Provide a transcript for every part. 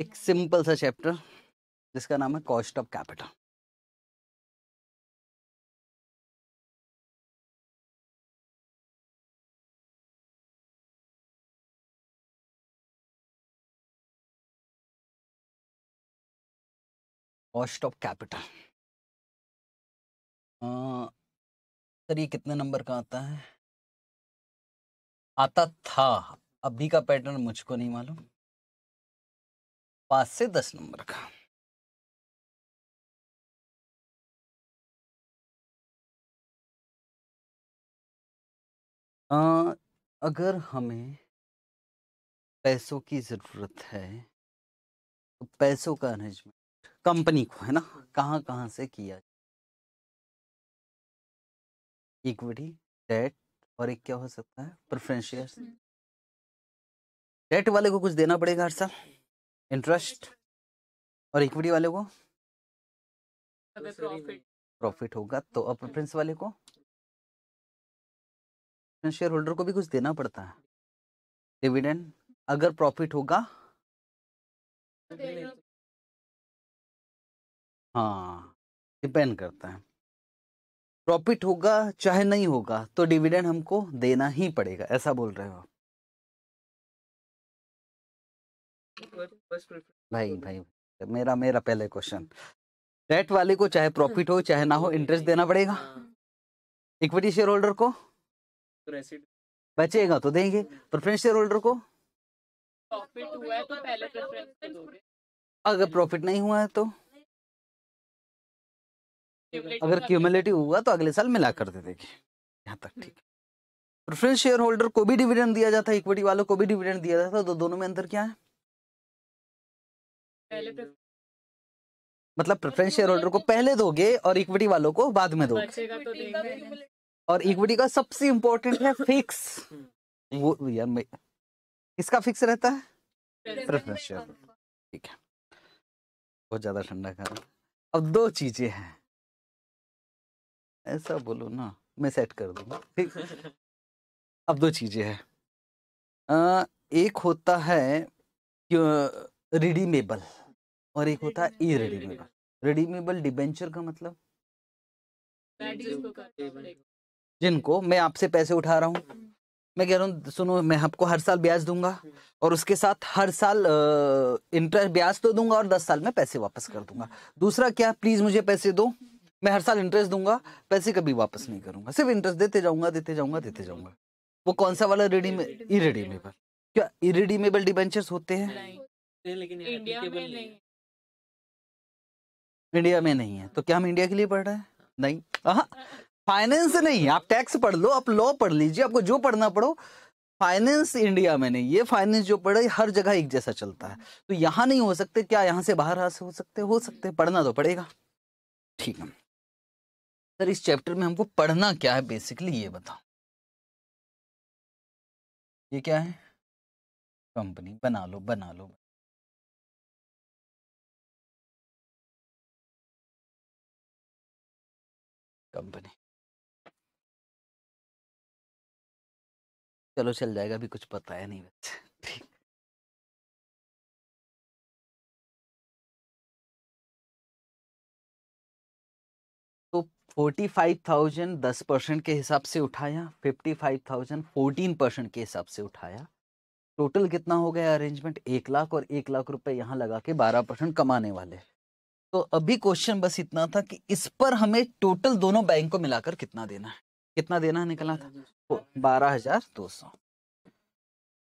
एक सिंपल सा चैप्टर जिसका नाम है cost of capital cost of capital sir ये कितने नंबर का आता है आता था अभी का पैटर्न मुझको नहीं मालूम पाँच से दस नंबर का आ, अगर हमें पैसों की ज़रूरत है तो पैसों का अरेंजमेंट कंपनी को है ना कहाँ कहाँ से किया इक्विटी डेट और एक क्या हो सकता है प्रेफरेंस शेयर डेट वाले को कुछ देना पड़ेगा हर साल इंटरेस्ट और इक्विटी वाले को प्रॉफिट होगा तो अब हम्म। वाले को शेयर होल्डर को भी कुछ देना पड़ता है डिविडेंड अगर प्रॉफिट होगा हाँ डिपेंड करता है प्रॉफिट होगा चाहे नहीं होगा तो डिविडेंड हमको देना ही पड़ेगा ऐसा बोल रहे हो आप भाई भाई मेरा मेरा पहले क्वेश्चन डेट वाले को चाहे प्रॉफिट हो चाहे ना हो इंटरेस्ट देना पड़ेगा इक्विटी शेयर होल्डर को तो बचेगा तो देंगे प्रेफरेंस शेयर होल्डर को प्रॉफिट हुआ है तो पहले प्रेफरेंस तो अगर प्रॉफिट नहीं हुआ है तो अगर क्यूमुलेटिव तो हुआ तो अगले साल मिला कर दे देंगे यहाँ तक हम्म। ठीक प्रेफरेंस शेयर होल्डर को भी डिविडेंड दिया जाता है इक्विटी वालों को भी डिविडेंड दिया जाता है तो दोनों में अंतर क्या है पहले मतलब, मतलब प्रेफरेंस शेयर होल्डर को पहले दोगे और इक्विटी वालों को बाद में दोगे तो और इक्विटी का सबसे इम्पोर्टेंट है फिक्स हम्म। वो यार मैं किसका फिक्स रहता है प्रेफरेंस शेयर ठीक है बहुत ज्यादा ठंडा कर अब दो चीजें हैं ऐसा बोलो ना मैं सेट कर दूंगा ठीक अब दो चीजें हैं एक होता है रिडीमेबल और एक होता है ई रिडीमेबल रिडीमेबल डिबेंचर का मतलब जिनको मैं आपसे पैसे उठा रहा हूँ हम्म। मैं कह रहा हूँ सुनो मैं आपको हर साल ब्याज दूंगा हम्म। और उसके साथ हर साल इंटरेस्ट ब्याज तो दूंगा और दस साल में पैसे वापस कर दूंगा हम्म। दूसरा क्या प्लीज मुझे पैसे दो मैं हर साल इंटरेस्ट दूंगा पैसे कभी वापस नहीं करूंगा सिर्फ इंटरेस्ट देते जाऊंगा देते जाऊंगा देते जाऊंगा वो कौन सा वाला रिडीमेबल इरेडीमेबल क्या इरेडीमेबल डिबेंचर्स होते हैं सकते हैं लेकिन इंडिया में नहीं, है तो क्या हम इंडिया के लिए पढ़ रहे हैं हाँ। नहीं फाइनेंस नहीं आप टैक्स पढ़ लो आप लॉ पढ़ लीजिए आपको जो पढ़ना पड़ो फाइनेंस इंडिया में नहीं ये फाइनेंस जो पढ़े हर जगह एक जैसा चलता है तो यहाँ नहीं हो सकते क्या यहाँ से बाहर से हो सकते हो सकते पढ़ना तो पड़ेगा ठीक है सर इस चैप्टर में हमको पढ़ना क्या है बेसिकली ये बताओ ये क्या है कंपनी बना लो बना लो कंपनी चलो चल जाएगा अभी कुछ पता है नहीं बच्चे ठीक तो फोर्टी फाइव थाउजेंड दस परसेंट के हिसाब से उठाया fifty five thousand fourteen percent के हिसाब से उठाया टोटल कितना हो गया अरेंजमेंट एक लाख और एक लाख रुपए यहाँ लगा के बारह परसेंट कमाने वाले तो अभी क्वेश्चन बस इतना था कि इस पर हमें टोटल दोनों बैंक को मिलाकर कितना देना है कितना देना है निकला था तो बारह हजार दो सौ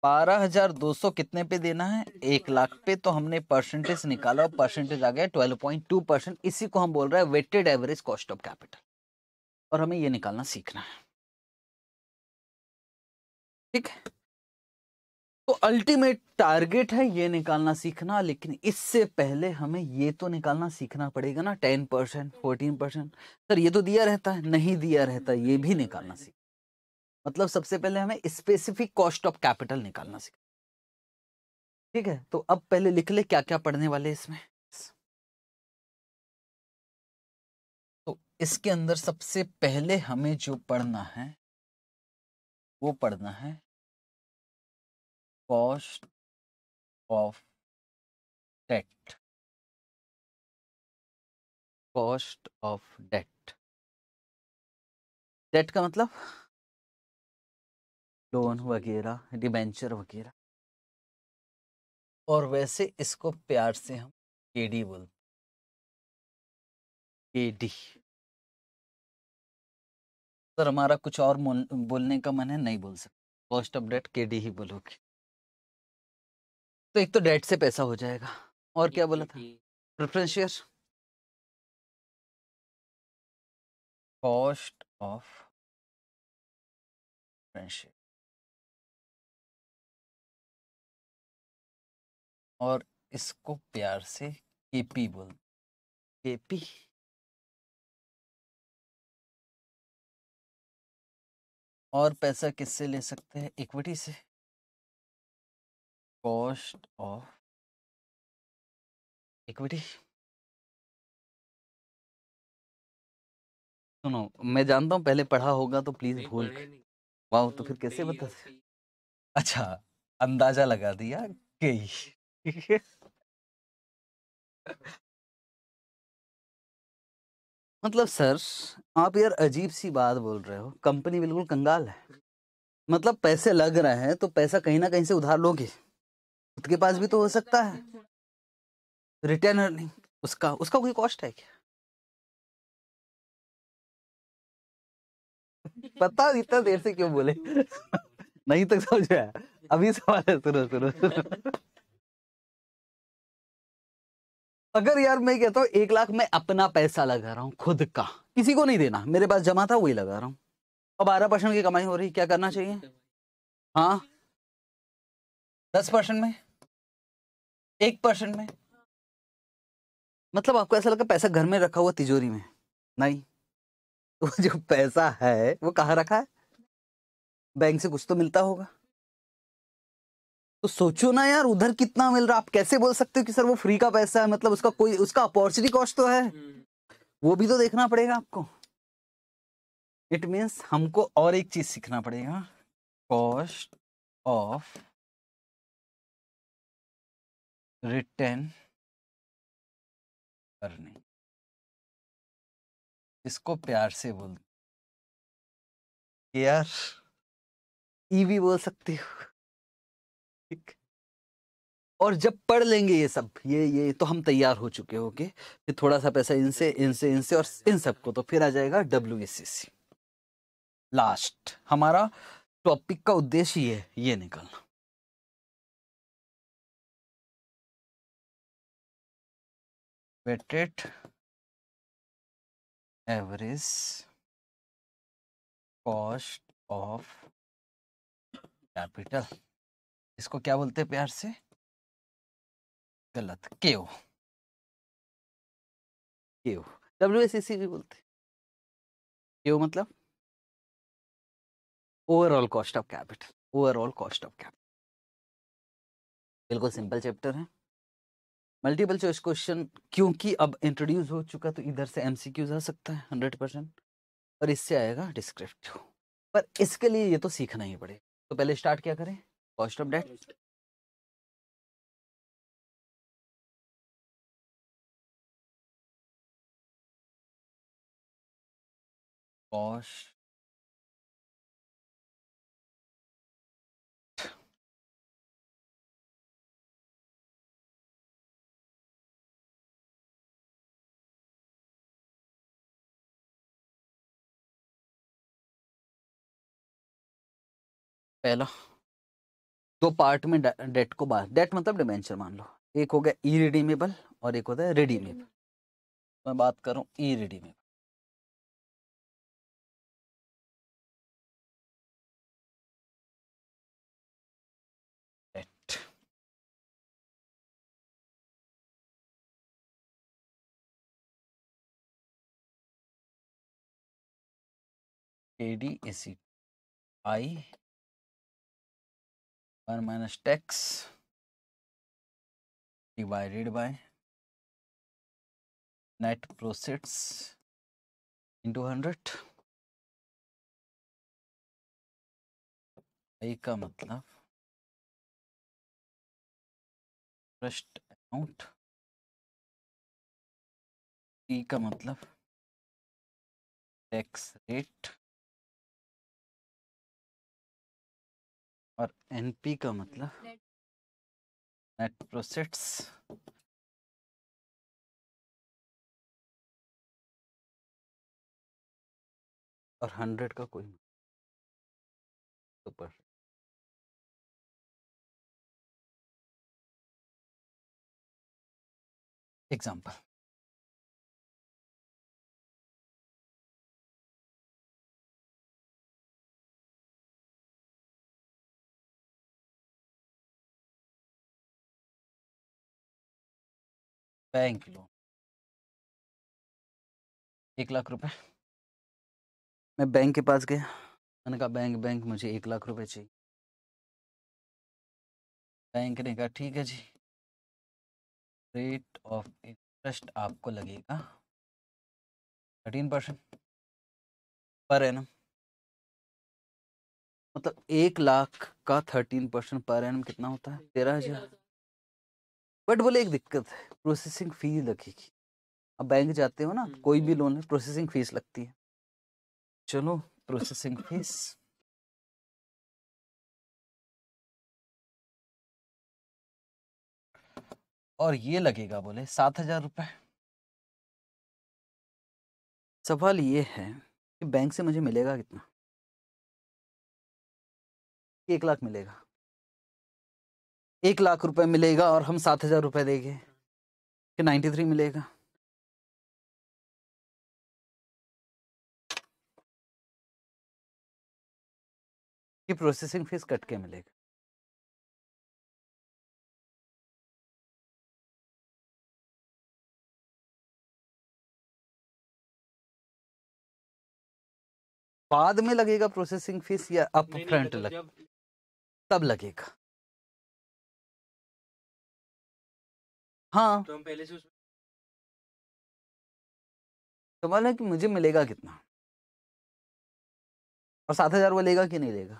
बारह हजार दो सौ कितने पे देना है एक लाख पे तो हमने परसेंटेज निकाला और परसेंटेज आ गया ट्वेल्व पॉइंट टू परसेंट इसी को हम बोल रहे हैं weighted average cost of capital और हमें ये निकालना सीखना है ठीक है तो अल्टीमेट टारगेट है ये निकालना सीखना लेकिन इससे पहले हमें ये तो निकालना सीखना पड़ेगा ना ten percent fourteen percent sir ये तो दिया रहता है नहीं दिया रहता ये भी निकालना सीख मतलब सबसे पहले हमें स्पेसिफिक कॉस्ट ऑफ कैपिटल निकालना सीख ठीक है तो अब पहले लिख ले क्या क्या पढ़ने वाले इसमें तो इसके अंदर सबसे पहले हमें जो पढ़ना है वो पढ़ना है cost of debt cost of debt debt का मतलब लोन वगैरह डिबेंचर वगैरह और वैसे इसको प्यार से हम के डी बोलते के डी सर हमारा कुछ और बोलने का मन है नहीं बोल सकते cost of debt K D ही बोलोगे तो एक तो डेट से पैसा हो जाएगा और क्या बोला था preference share cost of friendship और इसको प्यार से केपी बोल केपी और पैसा किससे ले सकते हैं इक्विटी से cost of equity सुनो मैं जानता हूँ पहले पढ़ा होगा तो प्लीज भूल वाह तो हम्म, फिर कैसे बता अच्छा अंदाजा लगा दिया कई मतलब सर आप यार अजीब सी बात बोल रहे हो कंपनी बिल्कुल कंगाल है मतलब पैसे लग रहे हैं तो पैसा कहीं ना कहीं से उधार लोगे के पास भी तो हो सकता है रिटर्न अर्निंग उसका उसका कोई कॉस्ट है क्या पता इतना देर से क्यों बोले नहीं तक तो समझ आया अभी सवाल है सुनो सुनो सुनो अगर यार मैं कहता हूँ एक लाख मैं अपना पैसा लगा रहा हूँ खुद का किसी को नहीं देना मेरे पास जमा था वही लगा रहा हूँ और बारह परसेंट की कमाई हो रही क्या करना चाहिए हाँ दस परसेंट में एक परसेंट में मतलब आपको ऐसा लगा पैसा घर में रखा हुआ तिजोरी में नहीं वो तो जो पैसा है वो कहाँ रखा है बैंक से कुछ तो मिलता होगा तो सोचो ना यार उधर कितना मिल रहा आप कैसे बोल सकते हो कि सर वो फ्री का पैसा है मतलब उसका कोई उसका अपॉर्चुनिटी कॉस्ट तो है वो भी तो देखना पड़ेगा आपको इट मीन्स हमको और एक चीज सीखना पड़ेगा कॉस्ट ऑफ रिटर्न करने इसको प्यार से बोल यार ई भी बोल सकते हो ठीक और जब पढ़ लेंगे ये सब ये ये तो हम तैयार हो चुके हो ओके थोड़ा सा पैसा इनसे इनसे इनसे और इन सबको तो फिर आ जाएगा डब्ल्यू एस सी लास्ट हमारा टॉपिक का उद्देश्य ये ये निकलना weighted average cost of capital इसको क्या बोलते हैं प्यार से गलत के ओ डब्ल्यू एस सी भी बोलते केओ मतलब overall cost of capital overall cost of capital बिल्कुल सिंपल चैप्टर है मल्टीपल चॉइस क्वेश्चन क्योंकि अब इंट्रोड्यूस हो चुका तो इधर से एम आ सकता है हंड्रेड परसेंट और इससे आएगा डिस्क्रिप्टिव पर इसके लिए ये तो सीखना ही पड़े तो पहले स्टार्ट क्या करें कॉस्ट ऑफ डेट कॉस्ट पहला दो पार्ट में डेट को बाहर डेट मतलब डिमेंशन मान लो एक हो गया ई रिडीमेबल और एक होता है रिडीमेबल हम्म। मैं बात करूं irredeemable AD is I one minus tax divided by net proceeds into hundred I का मतलब फर्स्ट अमाउंट ई का मतलब टैक्स रेट और एनपी का मतलब नेट प्रोसेट्स और हंड्रेड का कोई सुपर मतलब? तो एग्जाम्पल बैंक लोन एक लाख रुपए मैं बैंक के पास गया मैंने कहा बैंक बैंक मुझे एक लाख रुपए चाहिए बैंक ने कहा ठीक है जी रेट ऑफ इंटरेस्ट आपको लगेगा थर्टीन परसेंट पर है ना मतलब एक लाख का थर्टीन परसेंट पर एन कितना होता है तेरह हजार बट बोले एक दिक्कत है प्रोसेसिंग फीस लगेगी अब बैंक जाते हो ना कोई भी हम्म। लोन है प्रोसेसिंग फीस लगती है चलो प्रोसेसिंग फीस और ये लगेगा बोले सात हजार रुपये सवाल ये है कि बैंक से मुझे मिलेगा कितना एक लाख मिलेगा एक लाख रुपए मिलेगा और हम सात हजार रुपए देंगे कि नाइन्टी थ्री मिलेगा कि प्रोसेसिंग फीस कट के मिलेगा बाद में लगेगा प्रोसेसिंग फीस या अप फ्रंट लग तब लगेगा हाँ तो हम पहले से सवाल तो है कि मुझे मिलेगा कितना और सात हजार वो लेगा कि नहीं लेगा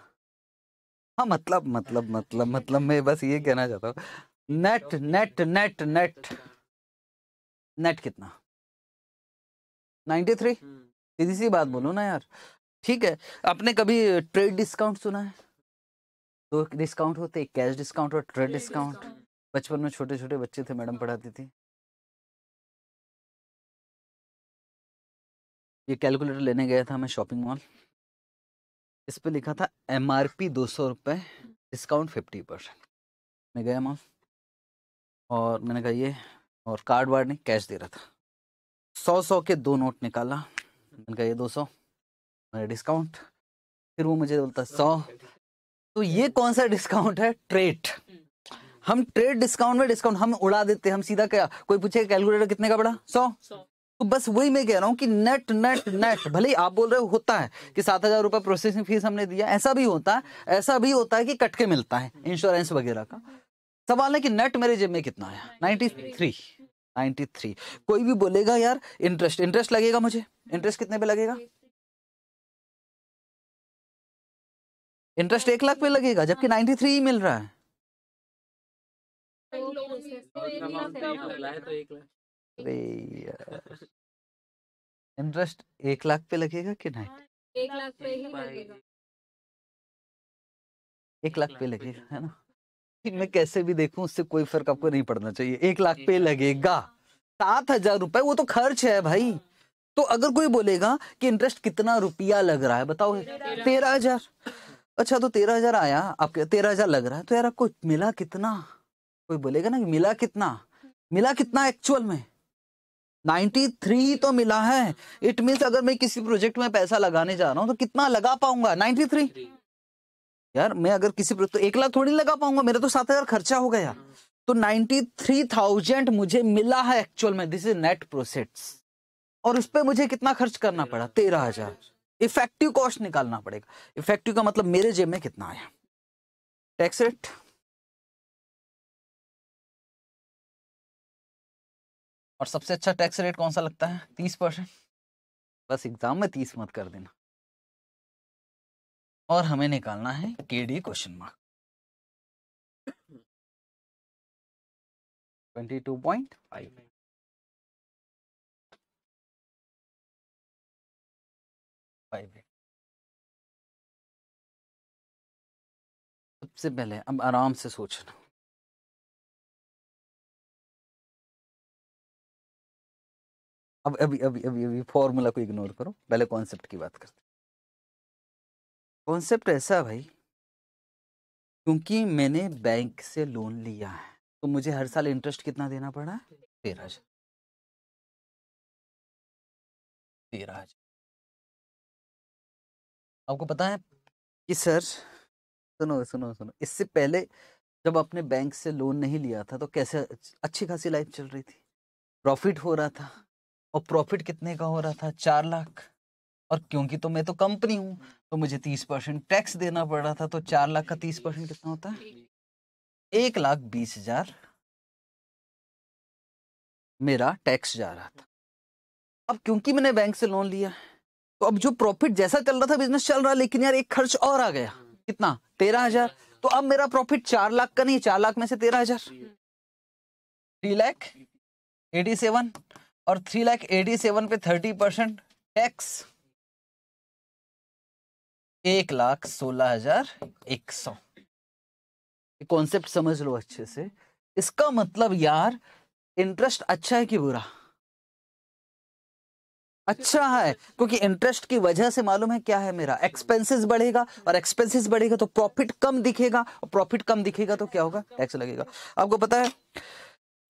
हाँ मतलब मतलब मतलब मतलब मैं बस ये कहना चाहता हूँ net net net net net कितना नाइन्टी हम्म। थ्री सीधी सी बात बोलो ना यार ठीक है आपने कभी ट्रेड डिस्काउंट सुना है दो तो डिस्काउंट होते कैश डिस्काउंट और ट्रेड डिस्काउंट बचपन में छोटे छोटे बच्चे थे मैडम पढ़ाती थी ये कैलकुलेटर लेने गया था मैं शॉपिंग मॉल इस पे लिखा था एम आर पी दो सौ रुपये डिस्काउंट फिफ्टी परसेंट मैं गया मॉल और मैंने कहा ये और कार्ड वार्ड नहीं कैश दे रहा था सौ सौ के दो नोट निकाला मैंने कहा ये दो सौ मेरा डिस्काउंट फिर वो मुझे बोलता सौ तो ये कौन सा डिस्काउंट है ट्रेट हम्म। हम ट्रेड डिस्काउंट में डिस्काउंट हम उड़ा देते हम सीधा क्या कोई पूछे कैलकुलेटर कितने का बड़ा सौ तो बस वही मैं कह रहा हूँ कि नेट नेट नेट भले ही आप बोल रहे हो होता है कि सात हजार रुपये प्रोसेसिंग फीस हमने दिया ऐसा भी होता है ऐसा भी होता है कि कट के मिलता है इंश्योरेंस वगैरह का सवाल है कि नेट मेरे जेब में कितना आया नाइन्टी थ्री नाइन्टी थ्री कोई भी बोलेगा यार इंटरेस्ट इंटरेस्ट लगेगा मुझे इंटरेस्ट कितने पे लगेगा इंटरेस्ट एक लाख पे लगेगा जबकि नाइन्टी थ्री ही मिल रहा है तो तो इंटरेस्ट एक लाख पे लगेगा कि नहीं हाँ, एक लाख पे ही लगेगा एक लाख पे लगेगा है ना मैं कैसे भी देखूं उससे कोई फर्क आपको नहीं पड़ना चाहिए एक लाख पे लगेगा सात हजार रुपए वो तो खर्च है भाई हाँ। तो अगर कोई बोलेगा कि इंटरेस्ट कितना रुपया लग रहा है बताओ तेरह हजार अच्छा तो तेरह हजार आया आपके तेरह हजार लग रहा है तो यार आपको मिला कितना कोई बोलेगा ना कि मिला कितना हम्म। मिला कितना एक्चुअल में 93 तो मिला है इट मीन्स अगर मैं किसी प्रोजेक्ट में पैसा लगाने जा रहा हूँ तो कितना लगा पाऊंगा 93 यार मैं अगर किसी तो एक लाख थोड़ी लगा पाऊंगा मेरा तो सात हजार खर्चा हो गया हम्म। तो 93,000 मुझे मिला है एक्चुअल में दिस इज नेट प्रोसेट्स और उस पर मुझे कितना खर्च करना पड़ा तेरह हजार इफेक्टिव कॉस्ट निकालना पड़ेगा इफेक्टिव का मतलब मेरे जेब में कितना आया टैक्स रेट और सबसे अच्छा टैक्स रेट कौन सा लगता है तीस परसेंट बस एग्जाम में तीस मत कर देना और हमें निकालना है K D question mark twenty two point five five सबसे पहले अब आराम से सोचना अब अभी अभी अभी अभी फॉर्मूला को इग्नोर करो पहले कॉन्सेप्ट की बात करते कॉन्सेप्ट ऐसा भाई क्योंकि मैंने बैंक से लोन लिया है तो मुझे हर साल इंटरेस्ट कितना देना पड़ा है तेरह हजार तेरह हजार आपको पता है कि सर सुनो सुनो सुनो इससे पहले जब आपने बैंक से लोन नहीं लिया था तो कैसे अच्छी खासी लाइफ चल रही थी प्रॉफिट हो रहा था और प्रॉफिट कितने का हो रहा था चार लाख और क्योंकि तो मैं तो कंपनी हूँ तो मुझे तीस परसेंट टैक्स देना पड़ रहा था तो चार लाख का तीस परसेंट कितना होता है एक लाख बीस हजार मेरा टैक्स जा रहा था अब क्योंकि मैंने बैंक से लोन लिया तो अब जो प्रॉफिट जैसा चल रहा था बिजनेस चल रहा लेकिन यार एक खर्च और आ गया कितना तेरह हजार तो अब मेरा प्रॉफिट चार लाख का नहीं चार लाख में से तेरह हजार थ्री लैख एटी सेवन और थ्री लाख एटी सेवन पे थर्टी परसेंट टैक्स एक लाख सोलह हजार एक सौ कॉन्सेप्ट समझ लो अच्छे से इसका मतलब यार इंटरेस्ट अच्छा है कि बुरा अच्छा है क्योंकि इंटरेस्ट की वजह से मालूम है क्या है मेरा एक्सपेंसेस बढ़ेगा और एक्सपेंसेस बढ़ेगा तो प्रॉफिट कम दिखेगा और प्रॉफिट कम दिखेगा तो क्या होगा टैक्स लगेगा आपको पता है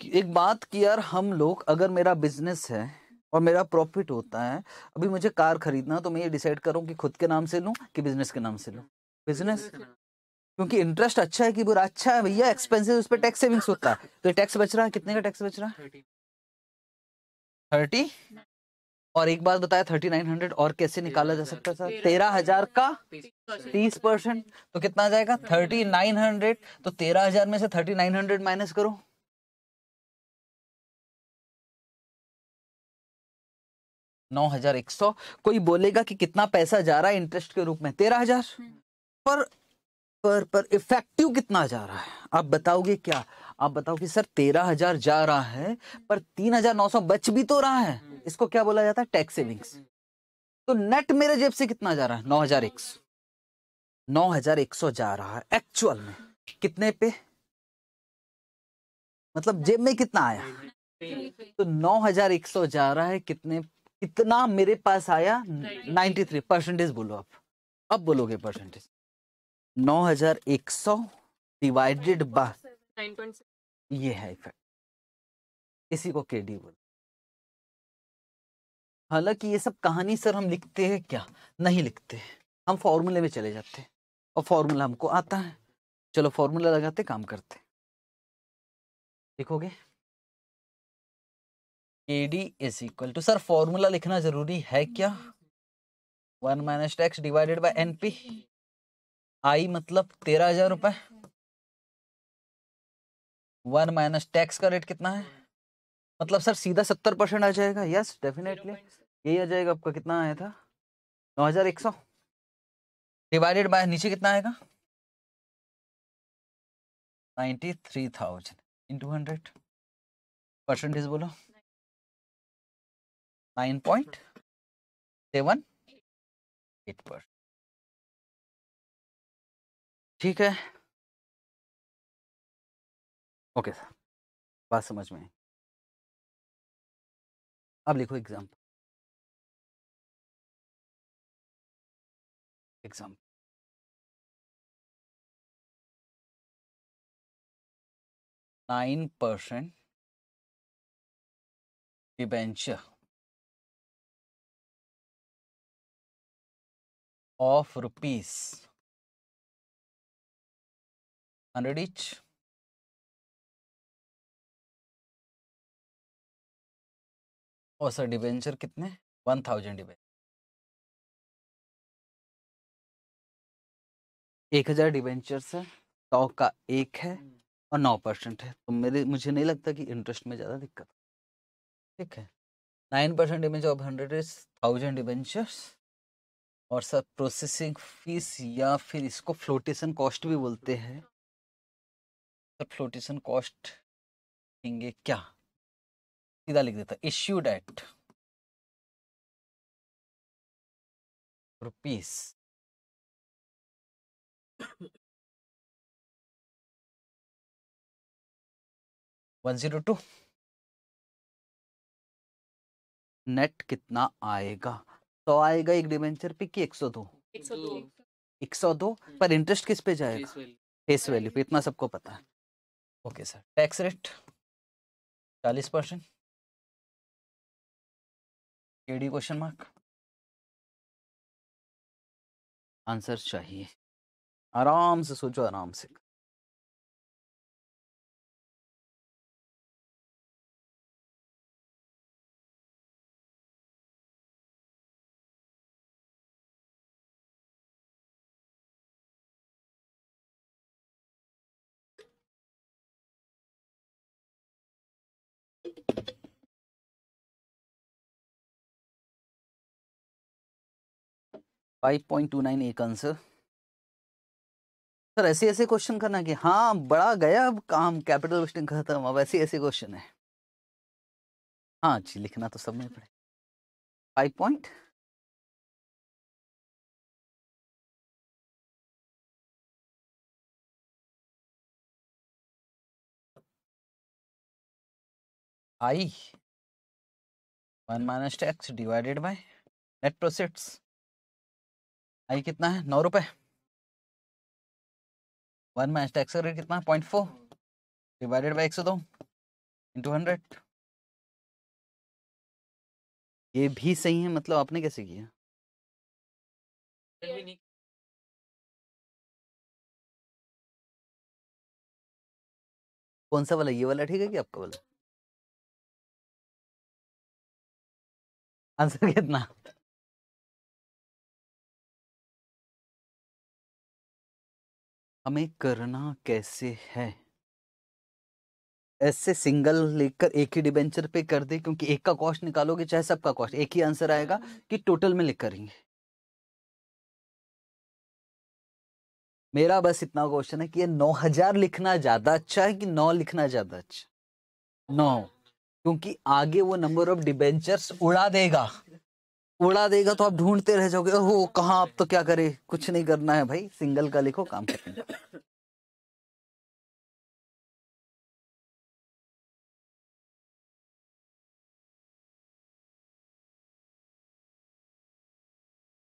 एक बात कि यार हम लोग अगर मेरा बिजनेस है और मेरा प्रॉफिट होता है अभी मुझे कार खरीदना तो मैं ये डिसाइड करूँ कि खुद के नाम से लूँ कि बिजनेस के नाम से लूँ बिजनेस क्योंकि इंटरेस्ट अच्छा है कि बुरा अच्छा है भैया एक्सपेंसिव उस पर टैक्स सेविंग्स होता है तो टैक्स बच रहा है कितने का टैक्स बच रहा है थर्टी और एक बात बताया थर्टी नाइन हंड्रेड और कैसे निकाला जा सकता था तेरह हजार का तीस परसेंट तो कितना जाएगा थर्टी नाइन हंड्रेड तो तेरह हजार में से थर्टी नाइन हंड्रेड माइनस करो नौ हजार एक सौ कोई बोलेगा कि कितना पैसा जा रहा है इंटरेस्ट के रूप में तेरह हजार हम्म। पर पर पर इफेक्टिव कितना जा रहा है आप बताओगे क्या आप बताओगे सर तेरह हजार जा रहा है पर तीन हजार नौ सौ बच भी तो रहा है हम्म। इसको क्या बोला जाता है टैक्स हम्म, सेविंग्स तो नेट मेरे जेब से कितना जा रहा है नौ हजार एक सौ नौ हजार एक सौ जा रहा है एक्चुअल में कितने पे मतलब जेब में कितना आया तो नौ हजार एक सौ जा रहा है कितने इतना मेरे पास आया थ्री परसेंटेज बोलो आप अब बोलोगे परसेंटेज नौ हजार एक सौ डिवाइडेड बाय ये है इफेक्ट इसी को डी बोलो हालांकि ये सब कहानी सर हम लिखते हैं क्या नहीं लिखते हैं हम फॉर्मूले में चले जाते हैं और फॉर्मूला हमको आता है चलो फॉर्मूला लगाते काम करते लिखोगे A D is equal to sir formula लिखना जरूरी है क्या one minus tax divided by N P I मतलब तेरह हजार रुपये वन माइनस टैक्स का रेट कितना है मतलब सर सीधा सत्तर परसेंट आ जाएगा यस डेफिनेटली यही आ जाएगा आपका कितना आया था नौ हजार एक सौ डिवाइडेड बाय नीचे कितना आएगा ninety three thousand into hundred percentage बोलो एट परसेंट ठीक है ओके सर बात समझ में अब लिखो example example nine percent debenture of rupees 100 each और सर डिवेंचर कितने वन थाउजेंड एक हजार डिवेंचर से स्टॉक का एक है हम्म। और नौ परसेंट है तो मेरे मुझे नहीं लगता कि इंटरेस्ट में ज़्यादा दिक्कत ठीक है nine percent debenture of hundred is thousand debentures और सर प्रोसेसिंग फीस या फिर इसको फ्लोटेशन कॉस्ट भी बोलते हैं सर फ्लोटेशन कॉस्ट कहेंगे क्या सीधा लिख देता issued at rupees one zero two net कितना आएगा तो आएगा एक डिवेंचर पे की एक सौ दो एक सौ दो हम्म। पर इंटरेस्ट किस पे जाएगा फेस वैल्यू पे इतना सबको पता है ओके सर टैक्स रेट चालीस percent K D question mark answer चाहिए आराम से सोचो आराम से 5.29 एक आंसर सर ऐसे ऐसे क्वेश्चन करना कि हाँ बड़ा गया अब काम कैपिटल क्वेश्चन खत्म अब ऐसे ऐसे क्वेश्चन है हाँ जी लिखना तो सब में पड़े five point I one minus tax divided by net proceeds I कितना है नौ रुपए वन माइनस टैक्स का रेट कितना पॉइंट फोर डिवाइडेड बाई एक सौ दो इंटू हंड्रेड ये भी सही है मतलब आपने कैसे किया कौन सा वाला ये वाला ठीक है कि आपका वाला आंसर कितना हमें करना कैसे है ऐसे सिंगल लेकर एक ही डिबेंचर पे कर दे क्योंकि एक का कॉस्ट निकालोगे चाहे सबका कॉस्ट एक ही आंसर आएगा कि टोटल में लिख करेंगे मेरा बस इतना क्वेश्चन है कि ये नौ हजार लिखना ज्यादा अच्छा है कि नौ लिखना ज्यादा अच्छा नौ क्योंकि आगे वो नंबर ऑफ डिबेंचर्स उड़ा देगा उड़ा देगा तो आप ढूंढते रह जाओगे हो कहा आप तो क्या करे कुछ नहीं करना है भाई सिंगल का लिखो काम करेंगे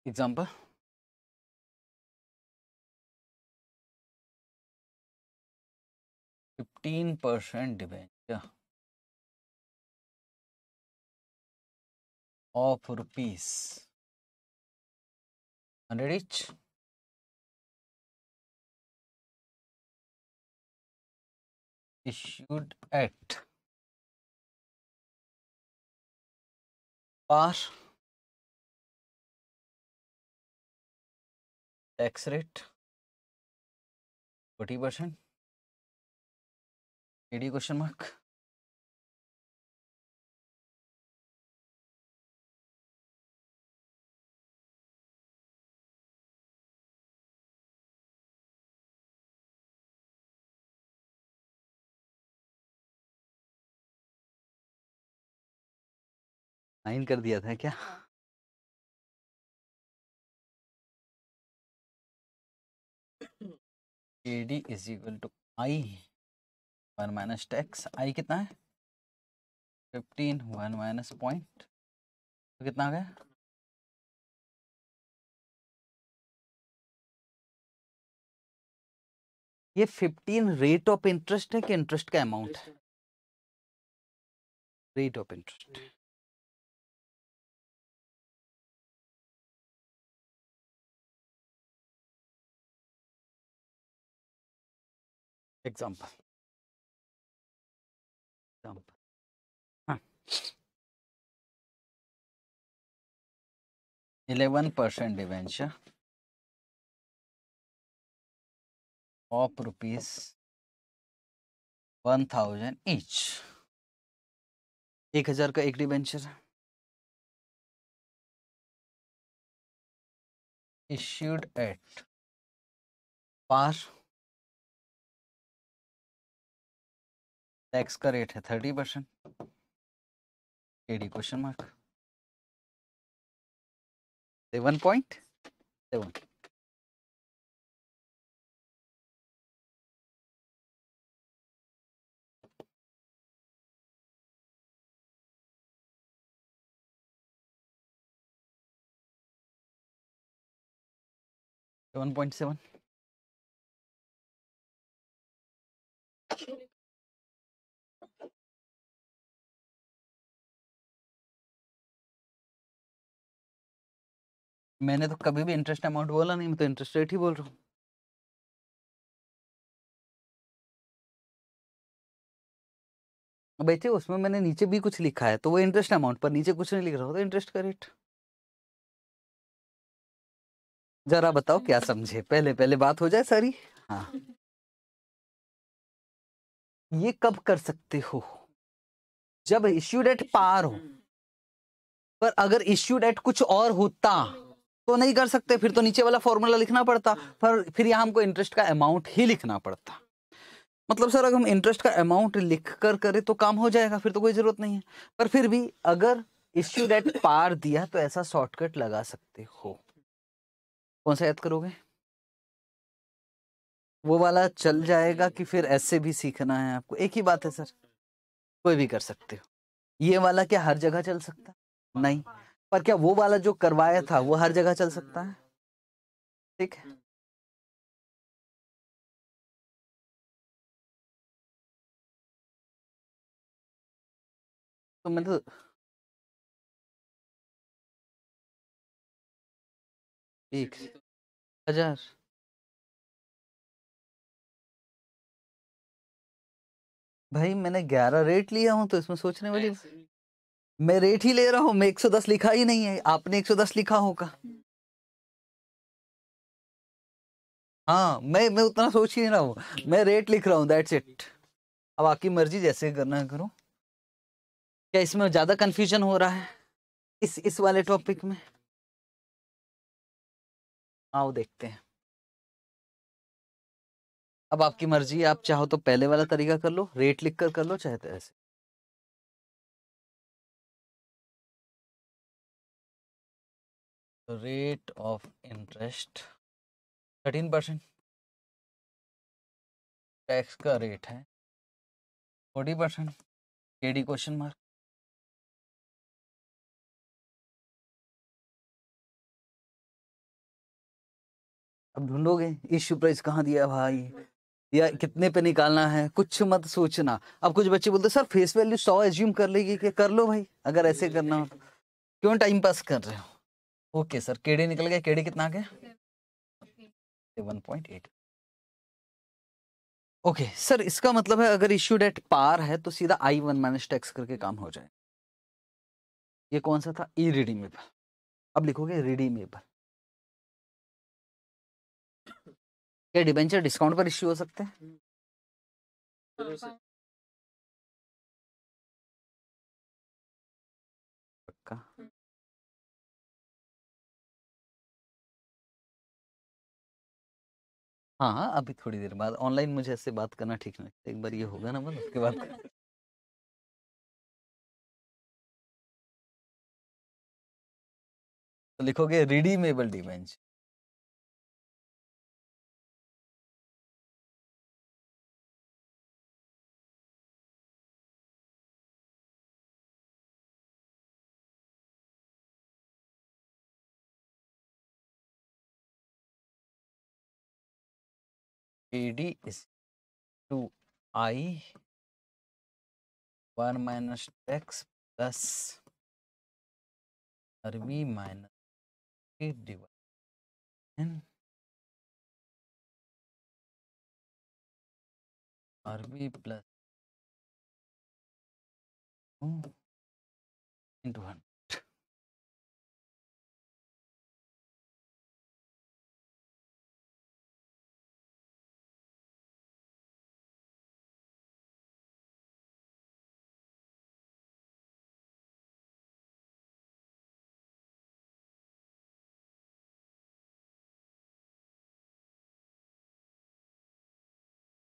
example fifteen percent debenture of rupees 100 each issued at par tax rate 40 percent AD question mark sign कर दिया था क्या A D is equal to I one minus tax I कितना है फिफ्टीन वन माइनस पॉइंट तो कितना आ गया ये फिफ्टीन रेट ऑफ इंटरेस्ट है कि इंटरेस्ट का अमाउंट है rate of interest example. example. Huh. Eleven percent debenture of rupees one thousand each एक हजार का एक debenture issued at par X का रेट है thirty percent AD question mark seven point seven seven point seven मैंने तो कभी भी इंटरेस्ट अमाउंट बोला नहीं मैं तो इंटरेस्ट रेट ही बोल रहा हूँ बेचे उसमें मैंने नीचे भी कुछ लिखा है तो वो इंटरेस्ट अमाउंट पर नीचे कुछ नहीं लिख रहा हो तो इंटरेस्ट का रेट जरा बताओ क्या समझे पहले पहले बात हो जाए सारी हाँ ये कब कर सकते हो जब इश्यू डेट पार हो हम्म। पर अगर इश्यू डेट कुछ और होता हम्म। तो नहीं कर सकते फिर तो नीचे वाला फॉर्मूला लिखना पड़ता पर फिर यहाँ हमको इंटरेस्ट का अमाउंट ही लिखना पड़ता मतलब सर अगर हम इंटरेस्ट का अमाउंट लिख कर करें तो काम हो जाएगा फिर तो कोई ज़रूरत नहीं है पर फिर भी अगर इश्यू डेट पार दिया तो ऐसा शॉर्टकट लगा सकते हो कौन सा याद करोगे वो वाला चल जाएगा कि फिर ऐसे भी सीखना है आपको एक ही बात है सर कोई भी कर सकते हो ये वाला क्या हर जगह चल सकता नहीं पर क्या वो वाला जो करवाया था वो हर जगह चल सकता है ठीक है तो मतलब ठीक हजार भाई मैंने ग्यारह रेट लिया हूं तो इसमें सोचने वाली मैं रेट ही ले रहा हूँ मैं 110 लिखा ही नहीं है आपने 110 लिखा होगा हम्म। हाँ मैं मैं उतना सोच ही नहीं रहा हूँ मैं रेट लिख रहा हूँ दैट्स इट अब आपकी मर्जी जैसे करना है करो क्या इसमें ज़्यादा कंफ्यूजन हो रहा है इस इस वाले टॉपिक में आओ देखते हैं अब आपकी मर्जी आप चाहो तो पहले वाला तरीका कर लो रेट लिख कर कर लो चाहे तो ऐसे rate of interest thirteen percent tax का रेट है फोर्टी परसेंट के डी क्वेश्चन मार्क अब ढूंढोगे इश्यू प्राइस कहाँ दिया भाई या कितने पे निकालना है कुछ मत सोचना अब कुछ बच्चे बोलते सर फेस वैल्यू सौ एज्यूम कर लेगी कि कर लो भाई अगर ऐसे करना हो तो। क्यों टाइम पास कर रहे हो ओके सर केडी निकल गया केडी कितना आ गया one point eight okay sir इसका मतलब है अगर इश्यू डेट पार है तो सीधा आई वन माइनस टैक्स करके काम हो जाए ये कौन सा था ई रिडीमेबल अब लिखोगे रिडीमेबल क्या डिबेंचर डिस्काउंट पर इश्यू हो सकते हैं हाँ, हाँ, हाँ, अभी थोड़ी देर बाद ऑनलाइन मुझे ऐसे बात करना ठीक नहीं एक बार ये होगा ना बंद उसके बाद तो लिखोगे redeemable debenture D is to I one minus X plus R V minus divide R V plus into hundred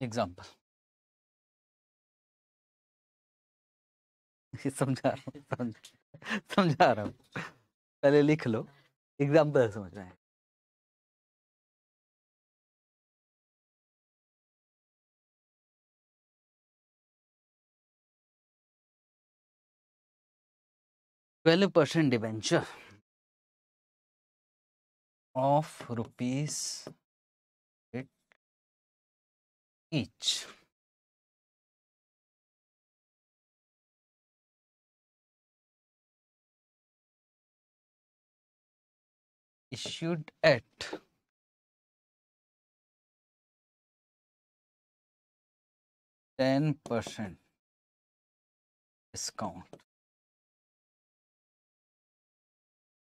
example समझा रहा हूँ समझा रहा हूँ पहले लिख लो एग्जाम्पल रहे हैं twelve percent debenture of rupees each issued at ten percent discount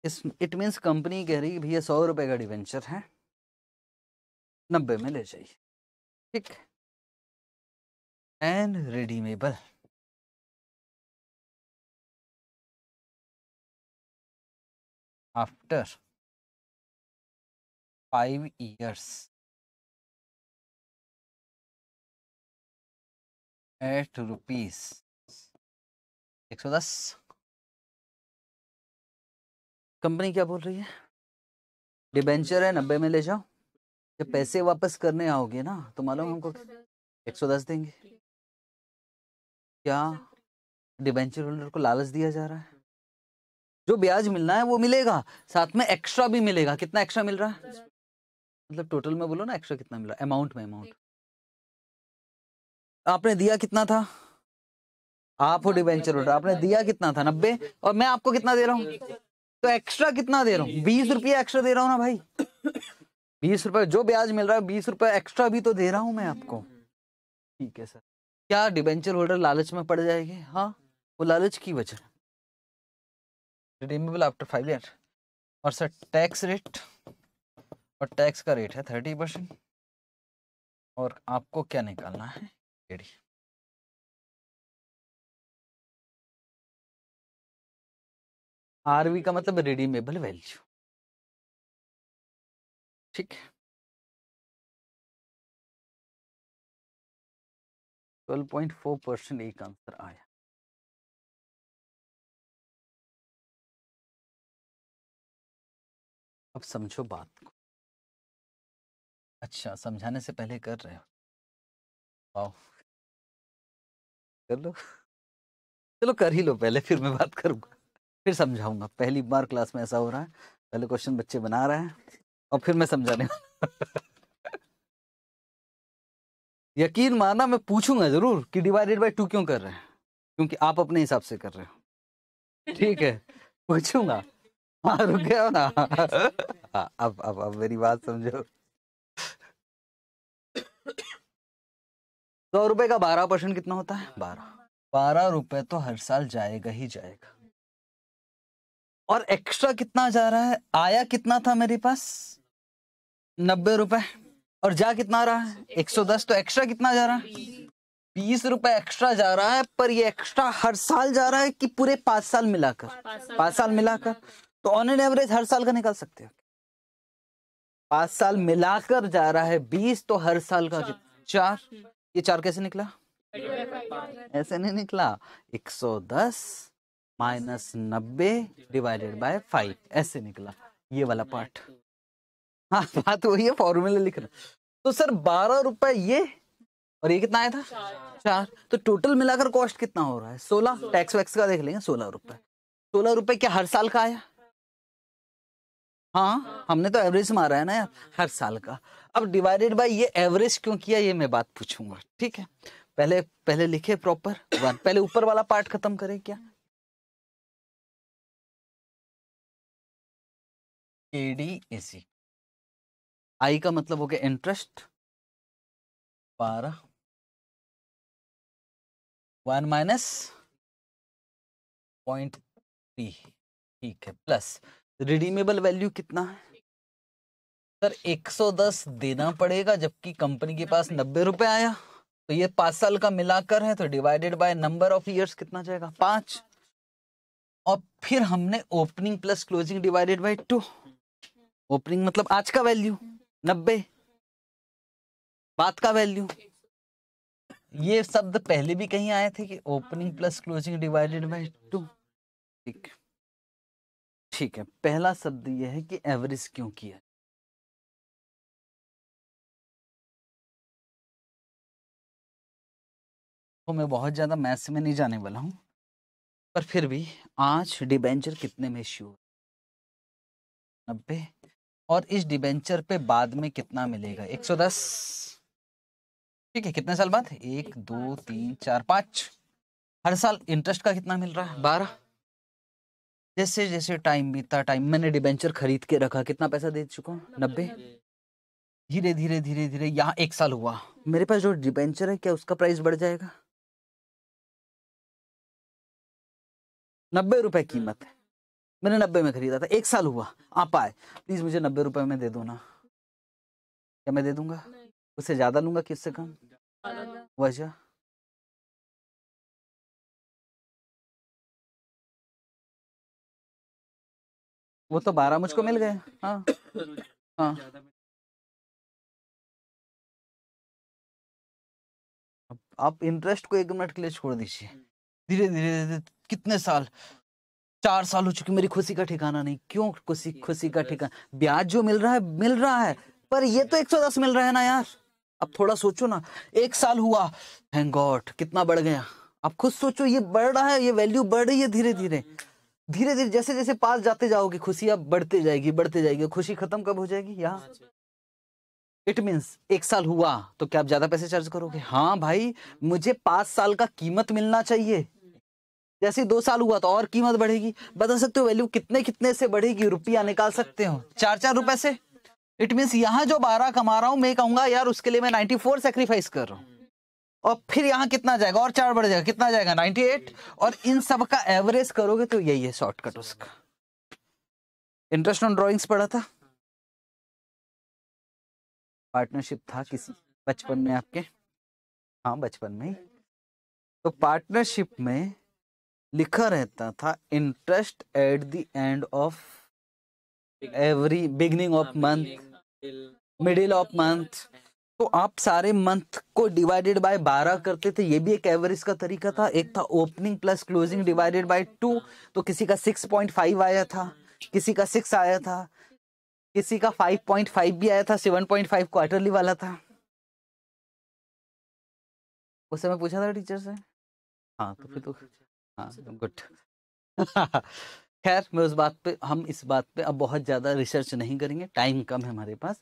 इस इट मीन्स कंपनी कह रही है भैया सौ रुपए का डिवेंचर है नब्बे में ले जाइए ठीक and redeemable after five years at rupees एक सौ दस कंपनी क्या बोल रही है डिबेंचर है नब्बे में ले जाओ जब हम्म। पैसे वापस करने आओगे ना तो मालूम हमको एक सौ दस देंगे क्या अच्छा। डिबेंचर होल्डर को लालच दिया जा रहा है हम्म। जो ब्याज मिलना है वो मिलेगा साथ में एक्स्ट्रा भी मिलेगा कितना एक्स्ट्रा मिल रहा है मतलब टोटल में बोलो ना एक्स्ट्रा कितना मिल रहा है अमाउंट में अमाउंट आपने दिया कितना था आप हो डिवेंचर होल्डर आपने दिया कितना था नब्बे और मैं आपको कितना दे रहा हूँ तो एक्स्ट्रा कितना दे रहा हूँ बीस रुपया एक्स्ट्रा दे रहा हूँ ना भाई बीस रुपए जो ब्याज मिल रहा है बीस रुपए एक्स्ट्रा भी तो दे रहा हूँ मैं आपको हम्म, हम्म। ठीक है सर क्या डिबेंचर होल्डर लालच में पड़ जाएगी हाँ वो लालच की वजह रिडीमेबल आफ्टर फाइव ईयर और सर टैक्स रेट और टैक्स का रेट है थर्टी परसेंट और आपको क्या निकालना है रेडी आरवी का मतलब रिडीमेबल वैल्यू ठीक ट्वेल्व पॉइंट फोर परसेंट एक आंसर आया अब समझो बात को अच्छा समझाने से पहले कर रहे हो आओ कर लो चलो कर ही लो पहले फिर मैं बात करूंगा फिर समझाऊंगा पहली बार क्लास में ऐसा हो रहा है पहले क्वेश्चन बच्चे बना रहे हैं और फिर मैं समझाने यकीन माना मैं पूछूंगा जरूर कि डिवाइडेड बाय टू क्यों कर रहे हैं क्योंकि आप अपने हिसाब से कर रहे हो ठीक है पूछूंगा हाँ रुक गया ना हाँ, अब अब अब मेरी बात समझो सौ तो रुपए का बारह परसेंट कितना होता है बारह बारह रुपए तो हर साल जाएगा ही जाएगा और एक्स्ट्रा कितना जा रहा है आया कितना था मेरे पास नब्बे रुपए और जा कितना रहा है एक सौ दस तो एक्स्ट्रा कितना जा रहा है बीस रुपए एक्स्ट्रा जा रहा है पर ये एक्स्ट्रा हर साल जा रहा है कि पूरे पांच साल मिलाकर पांच साल मिलाकर तो ऑन एन एवरेज हर साल का निकाल सकते हो पांच साल मिलाकर जा रहा है बीस तो हर साल का चार ये चार कैसे निकला ऐसे नहीं निकला एक सौ दस माइनस नब्बे डिवाइडेड बाय फाइव ऐसे निकला ये वाला पार्ट हाँ बात वही है फॉर्मूले लिख रहा तो सर बारह रुपए ये और ये कितना आया था चार, चार। तो टोटल मिलाकर कॉस्ट कितना हो रहा है सोलह टैक्स वैक्स का देख लेंगे सोलह रुपए सोलह रुपए क्या हर साल का आया हाँ, हाँ। हमने तो एवरेज मारा है ना यार हर साल का अब डिवाइडेड बाय ये एवरेज क्यों किया ये मैं बात पूछूंगा ठीक है पहले पहले लिखे प्रॉपर वन पहले ऊपर वाला पार्ट खत्म करें क्या ए डी ए आई का मतलब हो गया इंटरेस्ट बारह वन माइनस पॉइंट थ्री ठीक है प्लस रिडीमेबल वैल्यू कितना है सर 110 देना पड़ेगा जबकि कंपनी के पास नब्बे रुपए आया तो ये पांच साल का मिलाकर है तो divided by number of years कितना जाएगा पांच और फिर हमने opening plus closing divided by two opening मतलब आज का वैल्यू नब्बे बात का वैल्यू ये शब्द पहले भी कहीं आए थे कि opening plus closing divided by two ठीक ठीक है पहला शब्द यह है कि एवरेज क्यों किया तो मैं बहुत ज़्यादा मैथ्स में नहीं जाने वाला हूं पर फिर भी आज डिबेंचर कितने में इश्यू नब्बे और इस डिबेंचर पे बाद में कितना मिलेगा 110 ठीक है कितने साल बाद एक दो तीन चार पाँच हर साल इंटरेस्ट का कितना मिल रहा है बारह जैसे जैसे टाइम बीता टाइम मैंने डिबेंचर खरीद के रखा कितना पैसा दे चुका हूँ नब्बे धीरे धीरे धीरे धीरे यहाँ एक साल हुआ मेरे पास जो डिबेंचर है क्या उसका प्राइस बढ़ जाएगा नब्बे रुपए कीमत है मैंने नब्बे में खरीदा था एक साल हुआ आप आए प्लीज़ मुझे नब्बे रुपए में दे दो ना क्या मैं दे दूंगा उससे ज़्यादा लूंगा किससे कम वजह वो तो बारह मुझको मिल गए हाँ हाँ आप इंटरेस्ट को एक मिनट के लिए छोड़ दीजिए हम्म। धीरे धीरे कितने साल चार साल हो चुके मेरी खुशी का ठिकाना नहीं क्यों खुशी खुशी का ठिकाना ब्याज जो मिल रहा है मिल रहा है पर ये तो 110 मिल रहा है ना यार अब थोड़ा सोचो ना एक साल हुआ थैंक गॉड कितना बढ़ गया अब खुद सोचो ये बढ़ रहा है ये वैल्यू बढ़ रही है धीरे धीरे धीरे धीरे जैसे जैसे पास जाते जाओगे खुशी अब बढ़ते जाएगी बढ़ते जाएगी खुशी खत्म कब हो जाएगी यहाँ इट मीन्स एक साल हुआ तो क्या आप ज्यादा पैसे चार्ज करोगे हाँ भाई मुझे पांच साल का कीमत मिलना चाहिए जैसे दो साल हुआ तो और कीमत बढ़ेगी बता सकते हो वैल्यू कितने कितने से बढ़ेगी रुपया निकाल सकते हो चार चार रुपए से इट मीन यहाँ जो बारह कमा रहा हूँ मैं कहूंगा यार उसके लिए मैं नाइनटी फोर सेक्रीफाइस कर रहा हूँ और फिर यहाँ कितना जाएगा और चार बढ़ जाएगा कितना जाएगा 98 और इन सब का एवरेज करोगे तो यही है शॉर्टकट उसका इंटरेस्ट ऑन ड्रॉइंग्स पढ़ा था पार्टनरशिप था किसी बचपन में आपके हाँ बचपन में तो पार्टनरशिप में लिखा रहता था interest at the end of every beginning of month middle of month तो आप सारे मंथ को डिवाइडेड बाय बारह करते थे ये भी एक एवरेज का तरीका था एक था opening plus closing divided by two तो किसी का सिक्स पॉइंट फाइव आया था किसी का सिक्स आया था किसी का फाइव पॉइंट फाइव भी आया था सेवन पॉइंट फाइव क्वार्टरली वाला था उस समय पूछा था टीचर से हाँ तो फिर हम्म, तो हाँ, गुड खैर मैं उस बात पे हम इस बात पे अब बहुत ज़्यादा रिसर्च नहीं करेंगे टाइम कम है हमारे पास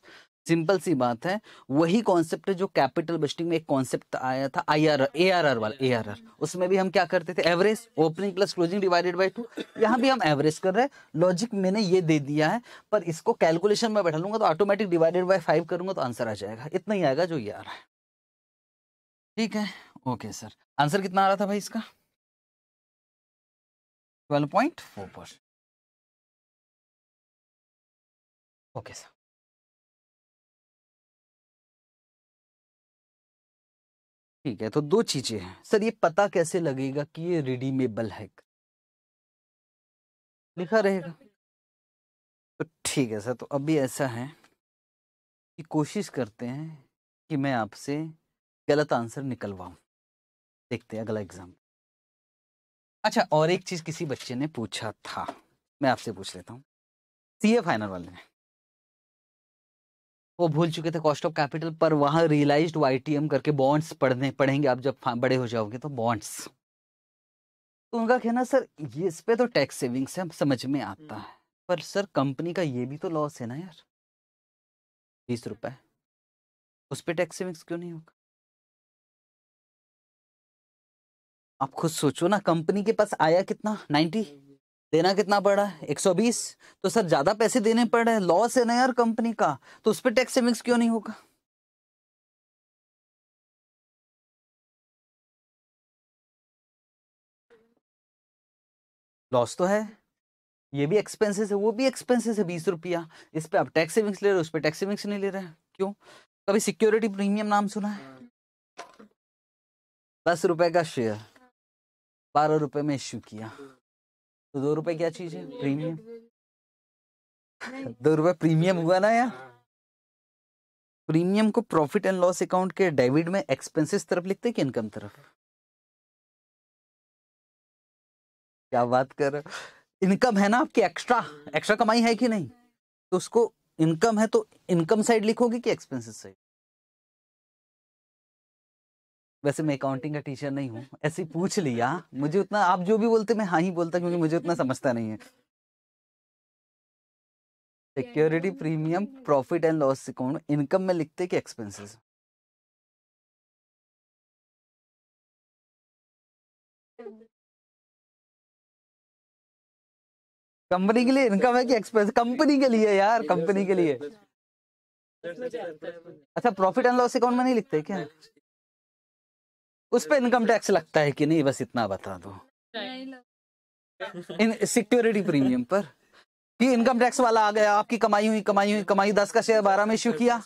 सिंपल सी बात है वही कॉन्सेप्ट जो कैपिटल बस्टिंग में एक कॉन्सेप्ट आया था I R A R R वाला ए आर आर उसमें भी हम क्या करते थे average opening plus closing divided by two यहाँ भी हम एवरेज कर रहे हैं लॉजिक मैंने ये दे दिया है पर इसको कैलकुलेशन में बैठा लूंगा तो ऑटोमेटिक डिवाइडेड बाई फाइव करूंगा तो आंसर आ जाएगा इतना ही आएगा जो ये आ रहा है ठीक है ओके सर आंसर कितना आ रहा था भाई इसका 12.4 Okay, sir. ठीक है तो दो चीजें हैं सर ये पता कैसे लगेगा कि ये रिडीमेबल है लिखा रहेगा तो ठीक है सर तो अभी ऐसा है कि कोशिश करते हैं कि मैं आपसे गलत आंसर निकलवाऊं देखते हैं अगला एग्जाम्पल अच्छा और एक चीज किसी बच्चे ने पूछा था मैं आपसे पूछ लेता हूँ सीए फाइनल वाले ने वो भूल चुके थे कॉस्ट ऑफ कैपिटल पर वहां रियलाइज्ड एम करके बॉन्ड्स पढ़ने पढ़ेंगे आप जब बड़े हो जाओगे तो बॉन्ड्स तो उनका कहना सर ये इस पे तो टैक्स सेविंग्स है समझ में आता हम्म। है पर सर कंपनी का ये भी तो लॉस है ना यार बीस रुपए उस पर टैक्स सेविंग्स क्यों नहीं होगा आप खुद सोचो ना कंपनी के पास आया कितना नाइन्टी देना कितना पड़ा एक सौ बीस तो सर ज्यादा पैसे देने पड़ रहे हैं लॉस है ना यार कंपनी का तो उस पर टैक्स सेविंग्स क्यों नहीं होगा लॉस तो है ये भी एक्सपेंसेस है वो भी एक्सपेंसेस है बीस रुपया इस पर आप टैक्स सेविंग्स ले रहे हो उस पर टैक्स सेविंग्स नहीं ले रहे हैं क्यों कभी सिक्योरिटी प्रीमियम नाम सुना है हाँ। दस रुपए का शेयर बारह रुपए में इश्यू किया तो दो रुपए क्या चीज है प्रीमियम अच्छा, दो रुपए प्रीमियम तो हुआ ना यार हाँ। प्रीमियम को प्रॉफिट एंड लॉस अकाउंट के डेबिट में एक्सपेंसेस तरफ लिखते कि इनकम तरफ क्या बात कर रहे इनकम है ना आपकी एक्स्ट्रा एक्स्ट्रा कमाई है कि नहीं तो उसको इनकम है तो इनकम साइड लिखोगे कि एक्सपेंसेस साइड वैसे मैं अकाउंटिंग का टीचर नहीं हूँ ऐसे ही पूछ लिया मुझे उतना आप जो भी बोलते मैं हाँ ही बोलता क्योंकि मुझे उतना समझता नहीं है security premium profit and loss account income में लिखते कि एक्सपेंसेस कंपनी के लिए इनकम है कि एक्सपेंस कंपनी के लिए यार कंपनी के लिए अच्छा प्रॉफिट एंड लॉस अकाउंट में नहीं लिखते क्या उस पर इनकम टैक्स लगता है कि नहीं बस इतना बता दो इन सिक्योरिटी प्रीमियम पर कि इनकम टैक्स वाला आ गया आपकी कमाई हुई कमाई हुई कमाई दस का शेयर बारह में इश्यू किया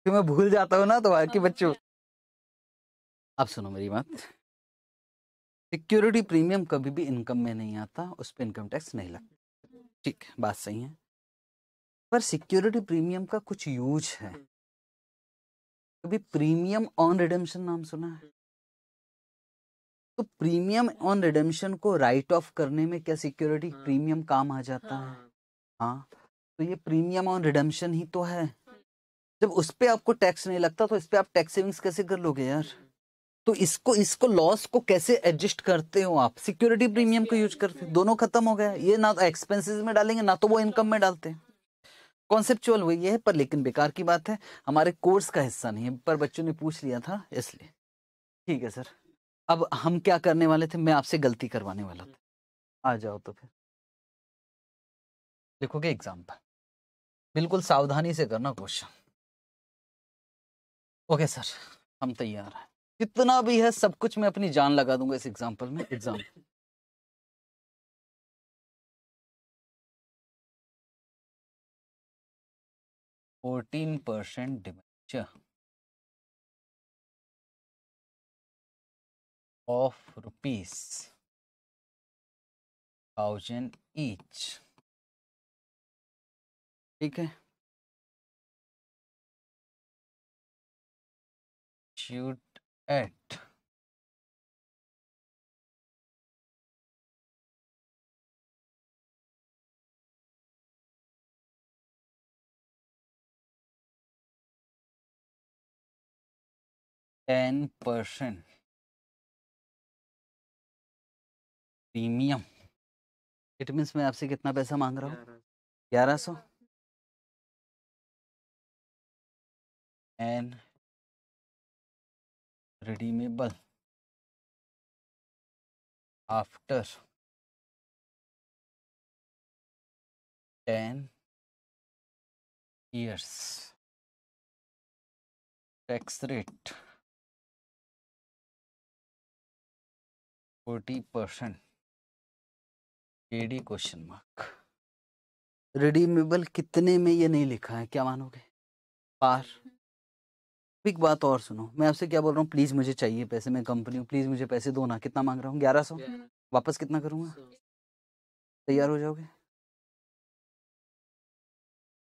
कि मैं भूल जाता हूँ ना तो बाकी बच्चों आप सुनो मेरी बात सिक्योरिटी प्रीमियम कभी भी इनकम में नहीं आता उस पर इनकम टैक्स नहीं लगता ठीक बात सही है पर सिक्योरिटी प्रीमियम का कुछ यूज है कभी प्रीमियम ऑन रिडेम्पशन नाम सुना है तो प्रीमियम ऑन रिडेम्पशन को राइट ऑफ करने में क्या सिक्योरिटी हाँ। प्रीमियम काम आ जाता है हाँ।, हाँ तो ये प्रीमियम ऑन रिडेम्पशन ही तो है जब उस पर आपको टैक्स नहीं लगता तो इस पर आप टैक्स सेविंग्स कैसे कर लोगे यार तो इसको इसको लॉस को कैसे एडजस्ट करते हो आप सिक्योरिटी प्रीमियम को यूज करते हैं दोनों खत्म हो गया ये ना तो एक्सपेंसेस में डालेंगे ना तो वो इनकम में डालते हैं कॉन्सेप्चुअल वही है पर लेकिन बेकार की बात है हमारे कोर्स का हिस्सा नहीं है पर बच्चों ने पूछ लिया था इसलिए ठीक है सर अब हम क्या करने वाले थे मैं आपसे गलती करवाने वाला था आ जाओ तो फिर लिखोगे एग्जाम्पल बिल्कुल सावधानी से करना क्वेश्चन ओके सर हम तैयार हैं कितना भी है सब कुछ मैं अपनी जान लगा दूंगा इस एग्जाम्पल में exam fourteen percent debentures of rupees thousand each ठीक है issued at ten percent premium it means मैं आपसे कितना पैसा मांग रहा हूँ ग्यारह सौ and redeemable after ten years tax rate forty percent AD question mark redeemable कितने में ये नहीं लिखा है क्या मानोगे पार एक बात और सुनो मैं आपसे क्या बोल रहा हूँ प्लीज मुझे चाहिए पैसे मैं कंपनी हूँ प्लीज मुझे पैसे दो ना कितना मांग रहा हूँ ग्यारह सौ वापस कितना करूंगा तैयार हो जाओगे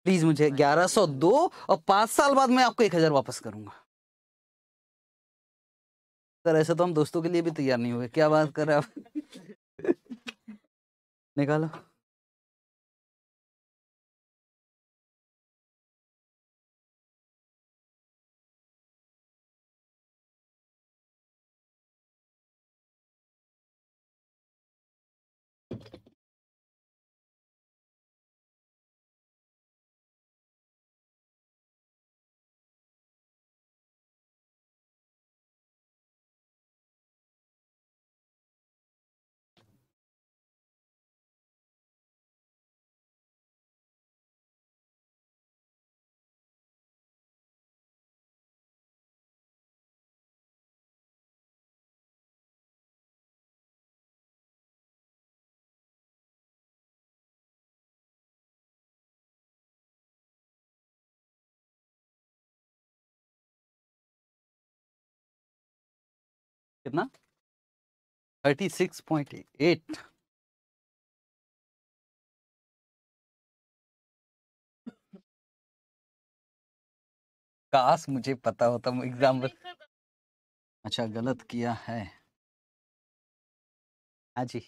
प्लीज मुझे ग्यारह सौ दो और पांच साल बाद मैं आपको एक हजार वापस करूंगा सर ऐसा तो हम दोस्तों के लिए भी तैयार नहीं हुए क्या बात कर रहे आप निकालो कितना 36.8 काश मुझे पता होता एग्जाम अच्छा गलत किया है हाँ जी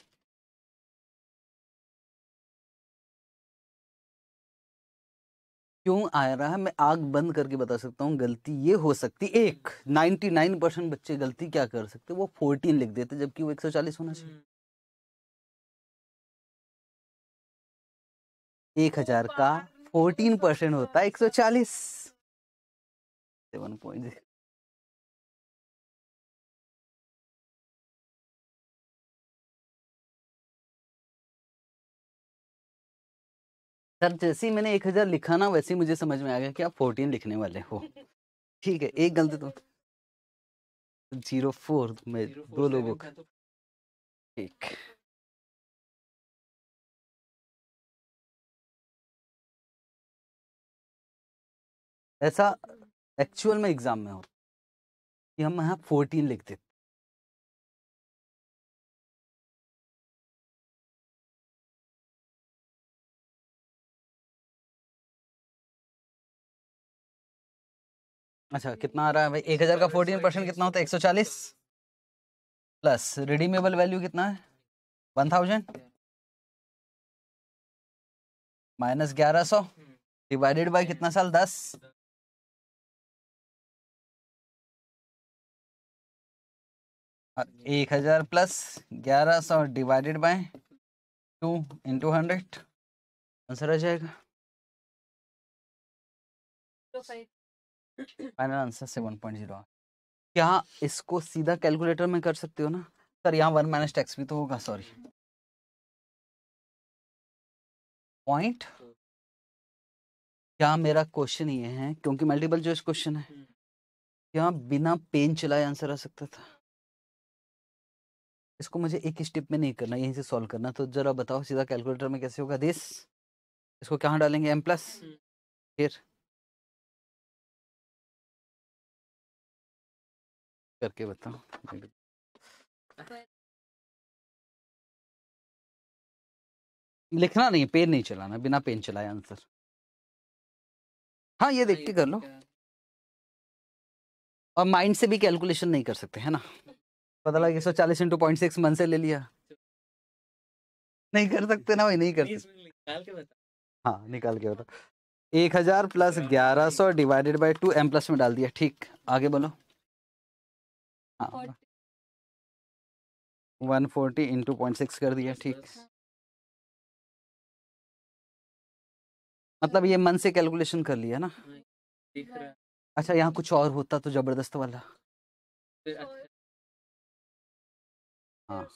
क्यों आ रहा है मैं आग बंद करके बता सकता हूँ गलती ये हो सकती एक नाइन परसेंट बच्चे गलती क्या कर सकते वो फोर्टीन लिख देते जबकि वो एक सौ चालीस होना चाहिए एक हजार का फोर्टीन परसेंट होता है एक सौ चालीस सेवन पॉइंट सर जैसे ही मैंने एक हजार लिखा ना वैसे ही मुझे समझ में आ गया कि आप फोर्टीन लिखने वाले हो ठीक है एक गलती तो जीरो फोर में दो लोगों का तो ठीक ऐसा एक्चुअल में एग्जाम में हो कि हम यहाँ फोर्टीन लिख देते अच्छा कितना आ रहा है भाई एक हज़ार का फोर्टीन परसेंट कितना होता है एक सौ चालीस प्लस रिडीमेबल वैल्यू कितना है वन थाउजेंड माइनस ग्यारह सौ डिवाइडेड बाई कितना साल दस एक हजार प्लस ग्यारह सौ divided by two into hundred answer आ जाएगा तो final answer seven point zero क्या इसको सीधा कैलकुलेटर में कर सकते हो ना सर यहाँ वन माइनस टैक्स भी तो होगा सॉरी पॉइंट hmm. क्या मेरा क्वेश्चन ये है क्योंकि मल्टीपल चॉइस क्वेश्चन है hmm. क्या बिना पेन चलाए आंसर आ सकता था इसको मुझे एक स्टेप में नहीं करना यहीं से सॉल्व करना तो जरा बताओ सीधा कैलकुलेटर में कैसे होगा दिस इसको कहाँ डालेंगे एम प्लस फिर करके बताओ लिखना नहीं पेन नहीं चलाना बिना पेन चलाए आंसर हाँ ये हाँ, देख के कर लो और माइंड से भी कैलकुलेशन नहीं कर सकते है ना पता लगा एक सौ चालीस इंटू पॉइंट सिक्स मन से ले लिया नहीं कर सकते ना वही नहीं कर सकते हाँ निकाल के बताओ एक हजार प्लस ग्यारह सौ divided by two M plus में डाल दिया ठीक आगे बोलो हाँ, हाँ। हाँ। One forty into point six कर दिया ठीक मतलब ये मन से कैलकुलेशन कर लिया ना अच्छा यहाँ कुछ और होता तो जबरदस्त वाला अच्छा। अच्छा। हाँ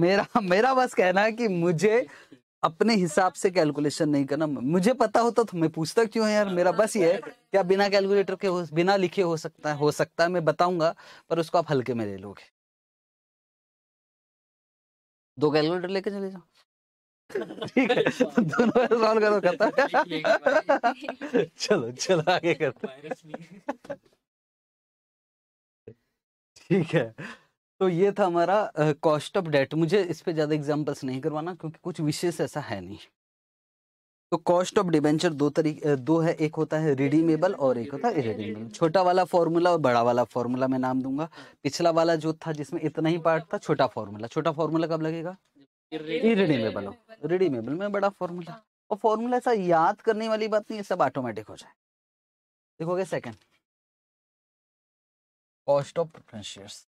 मेरा मेरा बस कहना है कि मुझे अपने हिसाब से कैलकुलेशन नहीं करना मुझे पता होता तो मैं पूछता क्यों है यार हाँ, मेरा बस ये है कि आप बिना कैलकुलेटर के हो बिना लिखे हो सकता है हो सकता है मैं बताऊंगा पर उसको आप हल्के में ले लोगे दो कैलकुलेटर लेके चले जाओ ठीक है दोनों सॉल्व करो करता चलो चलो आगे करते ठीक है तो ये था हमारा कॉस्ट ऑफ डेट मुझे इस पर ज़्यादा एग्जाम्पल्स नहीं करवाना क्योंकि कुछ विशेष ऐसा है नहीं तो कॉस्ट ऑफ डिबेंचर दो तरीके दो है एक होता है रिडीमेबल और एक होता है इरेडीमेबल छोटा वाला फॉर्मूला और बड़ा वाला फॉर्मूला मैं नाम दूंगा पिछला वाला जो था जिसमें इतना ही पार्ट था छोटा फॉर्मूला छोटा फॉर्मूला कब लगेगा इरेडीमेबल हो रिडीमेबल में बड़ा फॉर्मूला और फॉर्मूला ऐसा याद करने वाली बात नहीं है सब ऑटोमेटिक हो जाए देखोगे सेकेंड कॉस्ट ऑफ प्रेशर्स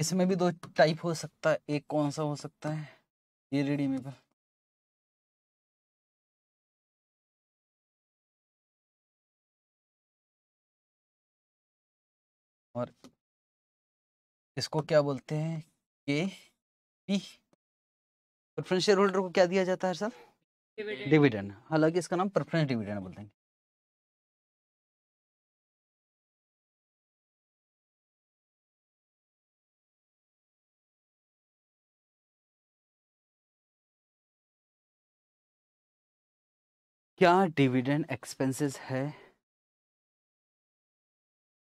इसमें भी दो टाइप हो सकता है एक कौन सा हो सकता है ये रिडीमेबल और इसको क्या बोलते हैं के पी प्रेफरेंस शेयर होल्डर को क्या दिया जाता है सर डिविडेंड हालांकि इसका नाम प्रेफरेंस डिविडेंड बोलते हैं क्या डिविडेंड एक्सपेंसेस है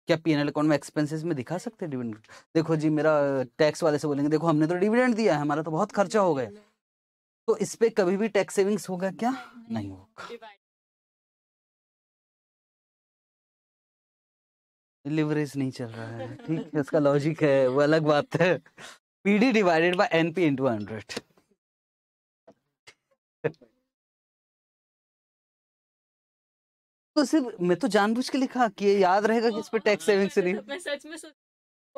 क्या पीएनएल अकाउंट में एक्सपेंसेस में दिखा सकते हैं डिविडेंड देखो जी मेरा टैक्स वाले से बोलेंगे देखो हमने तो डिविडेंड दिया है हमारा तो बहुत खर्चा हो गया तो इस पर कभी भी टैक्स सेविंग्स होगा क्या नहीं होगा लिवरेज नहीं चल रहा है ठीक है इसका लॉजिक है वो अलग बात है PD divided by NP into hundred तो सिर्फ मैं तो जानबूझ के लिखा कि ये याद रहेगा कि इस पे टैक्स हाँ, सेविंग्स नहीं मैं सच में सोच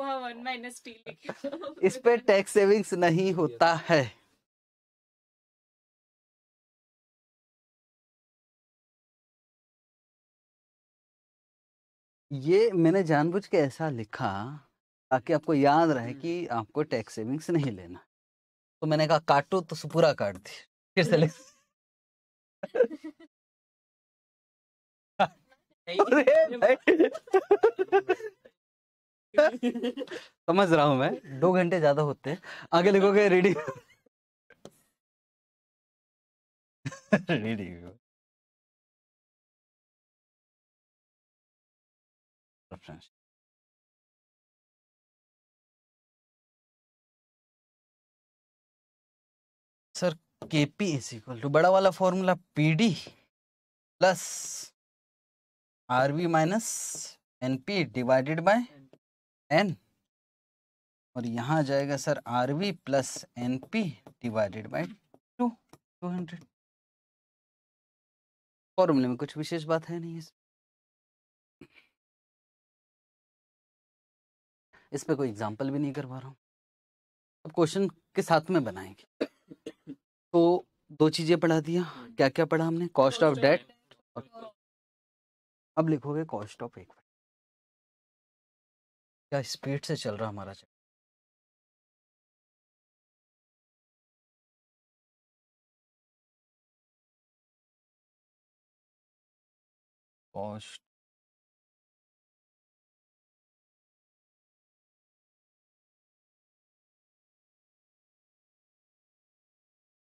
तो इस पे टैक्स तो सेविंग्स नहीं होता है ये मैंने जानबूझ के ऐसा लिखा ताकि आपको याद रहे कि हम्म। आपको टैक्स सेविंग्स नहीं लेना तो मैंने कहा काटो तो सुपुरा काट दिया फिर से लिख समझ रहा हूँ मैं दो घंटे ज्यादा होते हैं आगे लिखोगे ready ready sir KP is equal to बड़ा वाला formula P D plus R V minus N P divided by N और यहाँ आ जाएगा sir R V plus N P divided by two two hundred फॉर्मूले में कुछ विशेष बात है नहीं इसमें इस पे कोई एग्जांपल भी नहीं करवा रहा हूँ अब क्वेश्चन के साथ में बनाएंगे तो दो चीज़ें पढ़ा दिया क्या क्या पढ़ा हमने कॉस्ट ऑफ डेट और अब लिखोगे कॉस्ट ऑफ एक क्या स्पीड से चल रहा हमारा चल कॉस्ट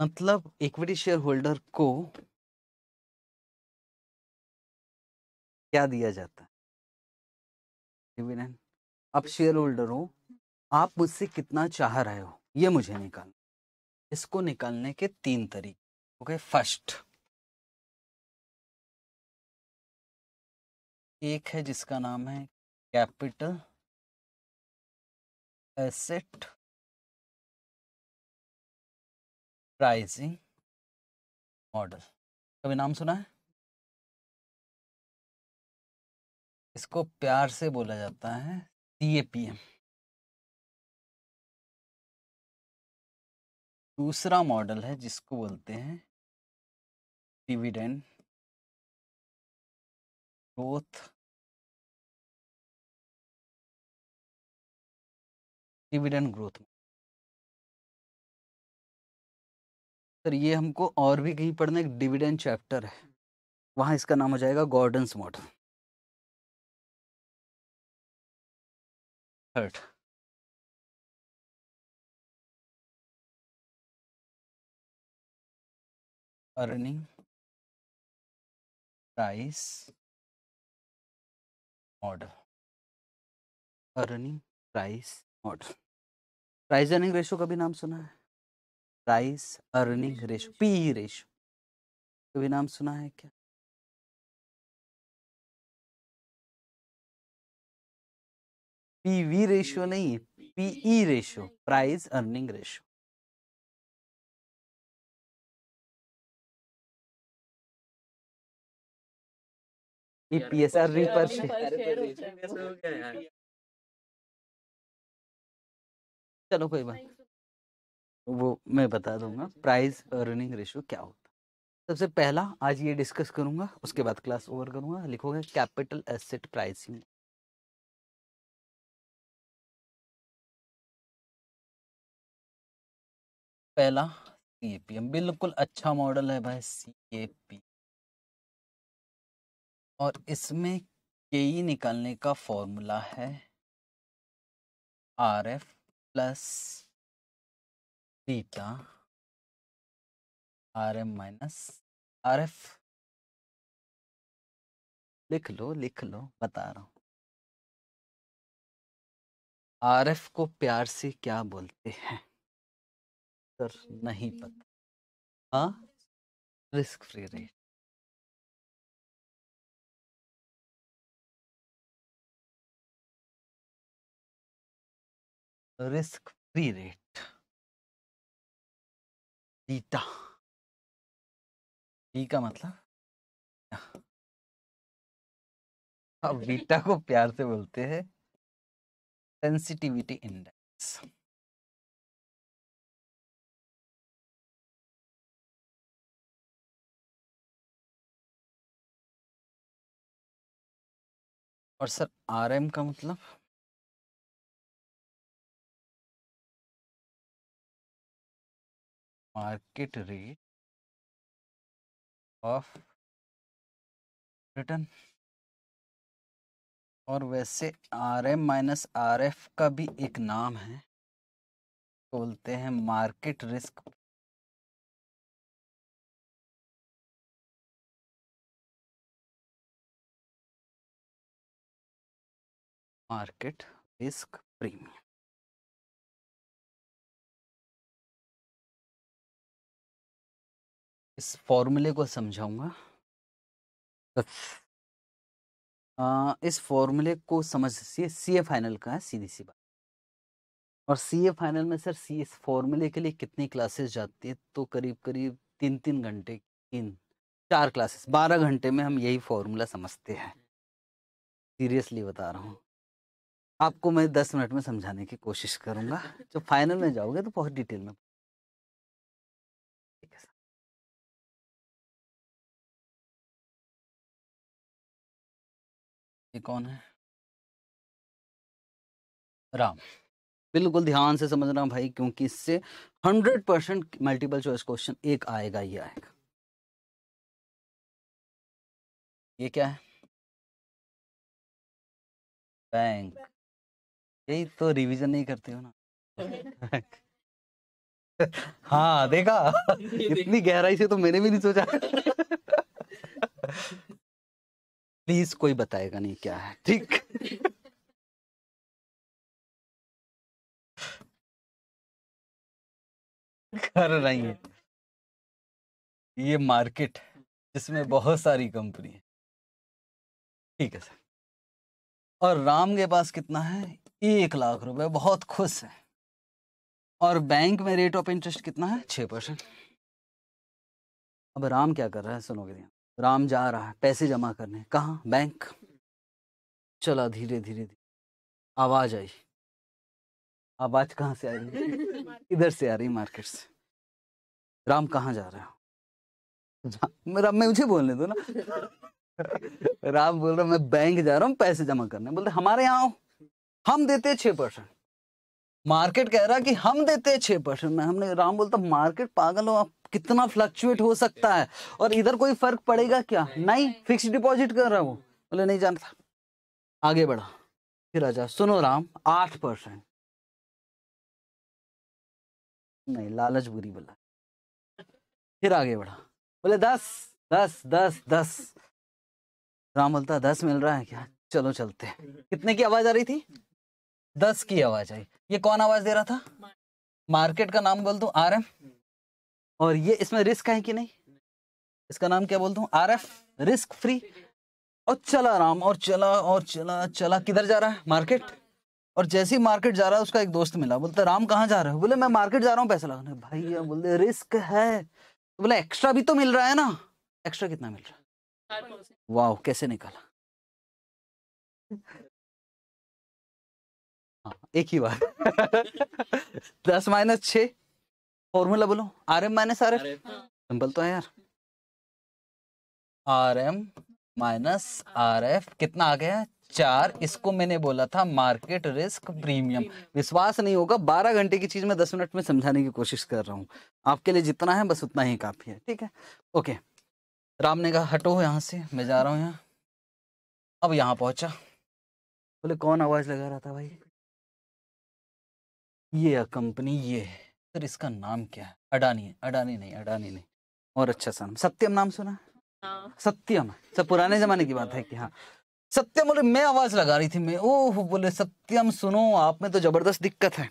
मतलब इक्विटी शेयर होल्डर को क्या दिया जाता है आप शेयर होल्डर हो आप मुझसे कितना चाह रहे हो ये मुझे निकालना इसको निकालने के तीन तरीके ओके फर्स्ट एक है जिसका नाम है कैपिटल एसेट प्राइसिंग मॉडल कभी नाम सुना है इसको प्यार से बोला जाता है सी ए पी एम दूसरा मॉडल है जिसको बोलते हैं dividend growth dividend growth sir ये हमको और भी कहीं पढ़ना एक डिविडेंड चैप्टर है वहाँ इसका नाम हो जाएगा Gordon's model hurt earning price model earning price model price earning ratio का भी नाम सुना है price earning ratio P ratio कभी नाम सुना है क्या पीवी रेशियो नहीं PE ratio price earning ratio चलो कोई बात वो मैं बता दूंगा प्राइस अर्निंग रेशियो क्या होता सबसे पहला आज ये डिस्कस करूंगा उसके बाद क्लास ओवर करूंगा लिखोगे कैपिटल एसेट प्राइसिंग पहला सी ए पी एम बिल्कुल अच्छा मॉडल है भाई सी ए पी और इसमें के ई निकालने का फॉर्मूला है R F plus theta R M minus R F लिख लो लिख लो बता रहा हूँ आर एफ को प्यार से क्या बोलते हैं कर नहीं पता हाँ risk free rate risk free rate beta B का मतलब अब बीटा को प्यार से बोलते हैं सेंसिटिविटी इंडेक्स और सर आर एम का मतलब मार्केट रेट ऑफ रिटर्न और वैसे R M minus R F का भी एक नाम है बोलते हैं market risk market risk premium इस फॉर्मूले को समझाऊंगा इस फॉर्मूले को समझ सी फाइनल का है सीधी सी बात और सीए फाइनल में सर सी इस फॉर्मूले के लिए कितनी क्लासेस जाती है तो करीब करीब तीन तीन घंटे तीन चार क्लासेस बारह घंटे में हम यही फॉर्मूला समझते हैं सीरियसली बता रहा हूँ आपको मैं दस मिनट में समझाने की कोशिश करूंगा जब फाइनल में जाओगे तो बहुत डिटेल में ये कौन है राम बिल्कुल ध्यान से समझ रहा भाई क्योंकि इससे hundred percent multiple choice question एक आएगा ही आएगा ये क्या है बैंक यही तो रिवीजन नहीं करते हो ना हाँ देखा इतनी गहराई से तो मैंने भी नहीं सोचा प्लीज कोई बताएगा नहीं क्या है ठीक कर रही है ये मार्केट जिसमें बहुत सारी कंपनी है ठीक है सर और राम के पास कितना है एक लाख रुपए बहुत खुश है और बैंक में रेट ऑफ इंटरेस्ट कितना है छह परसेंट अब राम क्या कर रहा है सुनोगे ध्यान राम जा रहा है पैसे जमा करने कहा बैंक चला धीरे धीरे धीरे आवाज आई आवाज कहाँ से आ रही इधर से आ रही मार्केट से राम कहाँ जा रहा है राम मैं मुझे बोलने दो ना राम बोल रहा मैं बैंक जा रहा हूँ पैसे जमा करने बोलते हमारे यहाँ हम देते हैं परसेंट मार्केट कह रहा कि हम देते हैं छह परसेंट में हमने राम बोलता मार्केट पागल हो आप कितना फ्लक्चुएट हो सकता है और इधर कोई फर्क पड़ेगा क्या नहीं फिक्स डिपॉजिट कर रहा वो बोले नहीं जानता आगे बढ़ा फिर अच्छा सुनो राम आठ परसेंट नहीं लालच बुरी बोला फिर आगे बढ़ा बोले दस दस दस दस राम बोलता दस मिल रहा है क्या चलो चलते कितने की आवाज आ रही थी दस की आवाज आई ये कौन आवाज दे रहा था मार्केट का नाम बोल दू आर एम और ये इसमें रिस्क है कि नहीं इसका नाम क्या बोल दू आर एफ रिस्क फ्री और चला राम और चला और चला चला किधर जा रहा है मार्केट और जैसे ही मार्केट जा रहा है उसका एक दोस्त मिला बोलते राम कहाँ जा रहा है बोले मैं मार्केट जा रहा हूँ पैसा लगाने भाई बोले रिस्क है तो बोले एक्स्ट्रा भी तो मिल रहा है ना एक्स्ट्रा कितना मिल रहा है वाह कैसे निकाला एक ही बार दस माइनस छ फॉर्मूला बोलो R M minus R F simple तो है यार R M minus R F कितना आ गया चार इसको मैंने बोला था मार्केट रिस्क प्रीमियम विश्वास नहीं होगा बारह घंटे की चीज में दस मिनट में समझाने की कोशिश कर रहा हूँ आपके लिए जितना है बस उतना ही काफी है ठीक है ओके राम ने कहा हटो यहाँ से मैं जा रहा हूँ यहाँ अब यहाँ पहुंचा बोले कौन आवाज लगा रहा था भाई ये कंपनी ये है सर इसका नाम क्या है अडानी है अडानी नहीं अडानी नहीं और अच्छा सर सत्यम नाम सुना हाँ। सत्यम सब पुराने जमाने की बात है कि हाँ सत्यम बोले मैं आवाज लगा रही थी मैं ओह बोले सत्यम सुनो आप में तो जबरदस्त दिक्कत है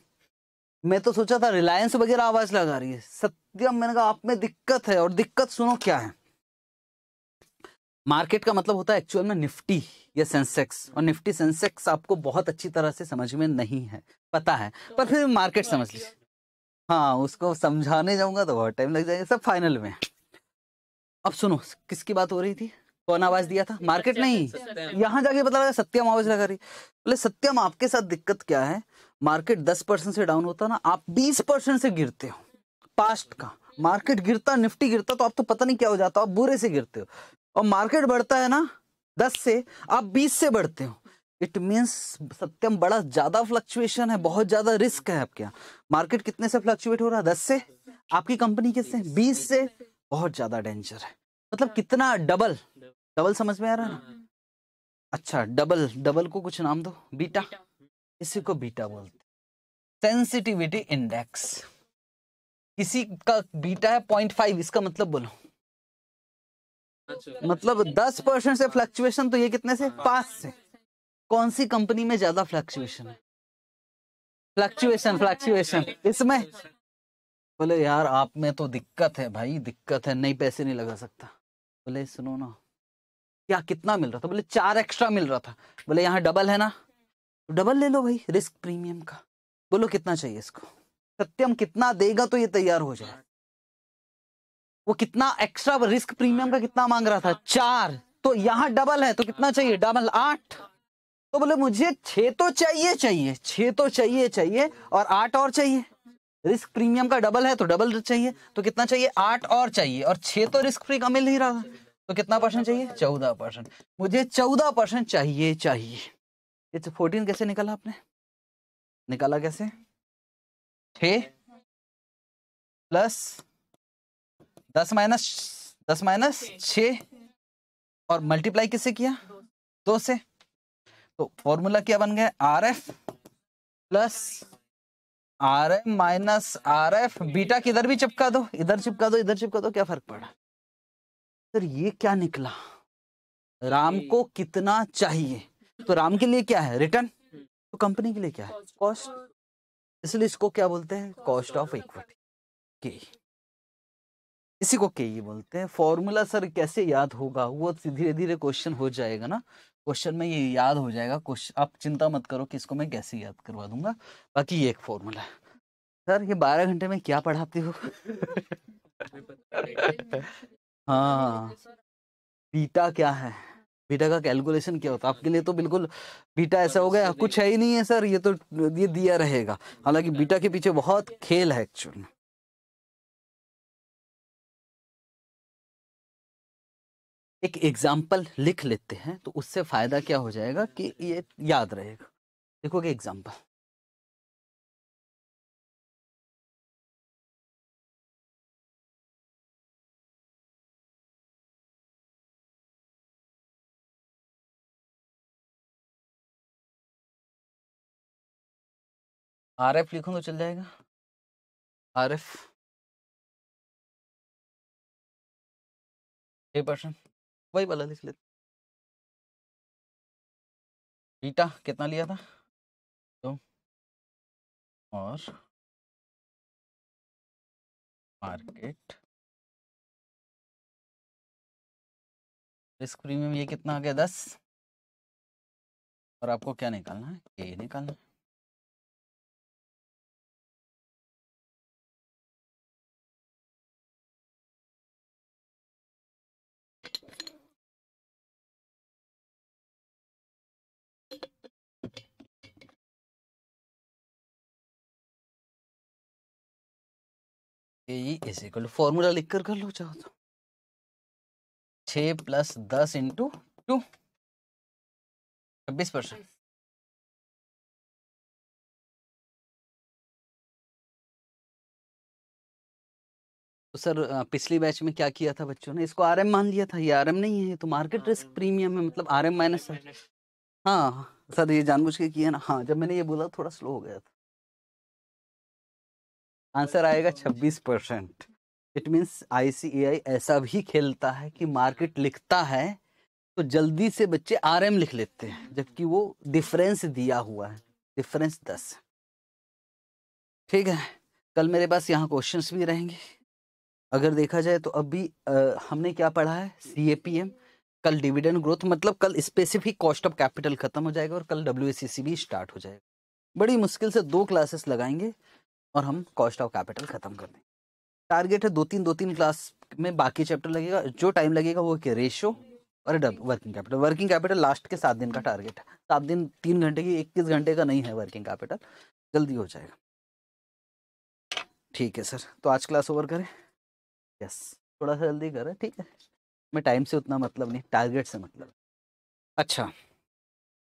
मैं तो सोचा था रिलायंस वगैरह आवाज लगा रही है सत्यम मैंने कहा आप में दिक्कत है और दिक्कत सुनो क्या है मार्केट का मतलब होता है एक्चुअल में निफ्टी या सेंसेक्स और निफ्टी सेंसेक्स आपको बहुत अच्छी तरह से समझ में नहीं है पता है पर फिर मार्केट समझ लीजिए हाँ उसको समझाने जाऊंगा तो बहुत टाइम लग जाएगा सब फाइनल में अब सुनो किसकी बात हो रही थी कौन आवाज दिया था मार्केट नहीं यहाँ जाके पता लगा सत्यम आवाज लगा रही बोले सत्यम आपके साथ दिक्कत क्या है मार्केट दस परसेंट से डाउन होता ना आप बीस परसेंट से गिरते हो पास्ट का मार्केट गिरता निफ्टी गिरता तो आप तो पता नहीं क्या हो जाता आप बुरे से गिरते हो और मार्केट बढ़ता है ना दस से आप बीस से बढ़ते हो इट मीन्स सत्यम बड़ा ज्यादा फ्लक्चुएशन है बहुत ज्यादा रिस्क है आपके यहाँ मार्केट कितने से फ्लक्चुएट हो रहा है दस से आपकी कंपनी कितने बीस से बहुत ज्यादा डेंजर है मतलब कितना डबल डबल समझ में आ रहा है ना अच्छा डबल डबल को कुछ नाम दो बीटा इसी को बीटा बोलते सेंसिटिविटी इंडेक्स किसी का बीटा है पॉइंट फाइव इसका मतलब बोलो अच्छा। मतलब दस परसेंट से फ्लक्चुएशन तो ये कितने से हाँ। पांच से कौन सी कंपनी में ज्यादा फ्लक्चुएशन है फ्लक्चुएशन फ्लक्चुएशन इसमें बोले यार आप में तो दिक्कत है भाई दिक्कत है नहीं पैसे नहीं लगा सकता बोले सुनो ना क्या कितना मिल रहा था बोले चार एक्स्ट्रा मिल रहा था बोले यहाँ डबल है ना डबल तो ले लो भाई रिस्क प्रीमियम का बोलो कितना चाहिए इसको सत्यम कितना देगा तो ये तैयार हो जाए वो कितना एक्स्ट्रा रिस्क प्रीमियम का कितना मांग रहा था चार तो यहाँ डबल है तो कितना चाहिए डबल आठ तो बोले मुझे छ तो चाहिए चाहिए छ तो चाहिए चाहिए और आठ और चाहिए रिस्क प्रीमियम का डबल है तो डबल चाहिए तो कितना चाहिए आठ और चाहिए और छह तो रिस्क फ्री का मिल नहीं रहा था तो कितना परसेंट चाहिए चौदह परसेंट मुझे चौदह परसेंट चाहिए चाहिए इट्स फोर्टीन तो कैसे निकाला आपने निकाला कैसे छ प्लस दस माइनस दस माइनस छ और मल्टीप्लाई किससे किया दो से तो फॉर्मूला क्या बन गया R F plus R M minus R F beta किधर भी चिपका दो इधर चिपका दो इधर चिपका दो क्या फर्क पड़ा सर ये क्या निकला राम को कितना चाहिए तो राम के लिए क्या है रिटर्न हम्म। तो कंपनी के लिए क्या है कॉस्ट इसलिए इसको क्या बोलते हैं कॉस्ट ऑफ इक्विटी इसी को के ई बोलते हैं फॉर्मूला सर कैसे याद होगा वो तो धीरे धीरे क्वेश्चन हो जाएगा ना क्वेश्चन में ये याद हो जाएगा क्वेश्चन आप चिंता मत करो कि इसको मैं कैसे याद करवा दूंगा बाकी ये एक फॉर्मूला है सर ये बारह घंटे में क्या पढ़ाते हो हाँ बीटा क्या है बीटा का कैलकुलेशन क्या होता है आपके लिए तो बिल्कुल बीटा ऐसा हो गया कुछ है ही नहीं है सर ये तो ये दिया रहेगा हालांकि बीटा के पीछे बहुत खेल है एक्चुअली एक एग्जाम्पल लिख लेते हैं तो उससे फायदा क्या हो जाएगा कि ये याद रहेगा देखोगे एग्जाम्पल आर एफ लिखूँ तो चल जाएगा आर एफ परसेंट वही वाला लिख लेते बीटा कितना लिया था तो और मार्केट रिस्क प्रीमियम ये कितना आ गया दस और आपको क्या निकालना है ए निकालना है ई इज इक्वल फॉर्मूला लिख कर लो चाहो तो छ प्लस दस इंटू टू छब्बीस परसेंट तो सर पिछली बैच में क्या किया था बच्चों ने इसको आरएम मान लिया था ये आरएम नहीं है ये तो मार्केट रिस्क प्रीमियम है मतलब आरएम माइनस हाँ सर ये जानबूझ के किया ना हाँ जब मैंने ये बोला थोड़ा स्लो हो गया था आंसर आएगा 26 परसेंट इट मीन्स आई ऐसा भी खेलता है कि मार्केट लिखता है तो जल्दी से बच्चे आर लिख लेते हैं जबकि वो डिफरेंस दिया हुआ है डिफरेंस दस ठीक है कल मेरे पास यहाँ क्वेश्चंस भी रहेंगे अगर देखा जाए तो अभी आ, हमने क्या पढ़ा है सी ए पी एम कल डिविडेंड ग्रोथ मतलब कल स्पेसिफिक कॉस्ट ऑफ कैपिटल खत्म हो जाएगा और कल डब्ल्यू भी स्टार्ट हो जाएगा बड़ी मुश्किल से दो क्लासेस लगाएंगे और हम कॉस्ट ऑफ कैपिटल खत्म कर दें टारगेट है दो तीन दो तीन क्लास में बाकी चैप्टर लगेगा जो टाइम लगेगा वो क्या और और working capital working capital last के सात दिन का टारगेट है सात दिन तीन घंटे की इक्कीस घंटे का नहीं है वर्किंग कैपिटल जल्दी हो जाएगा ठीक है सर तो आज क्लास ओवर करें यस थोड़ा सा जल्दी करें ठीक है मैं टाइम से उतना मतलब नहीं टारगेट से मतलब अच्छा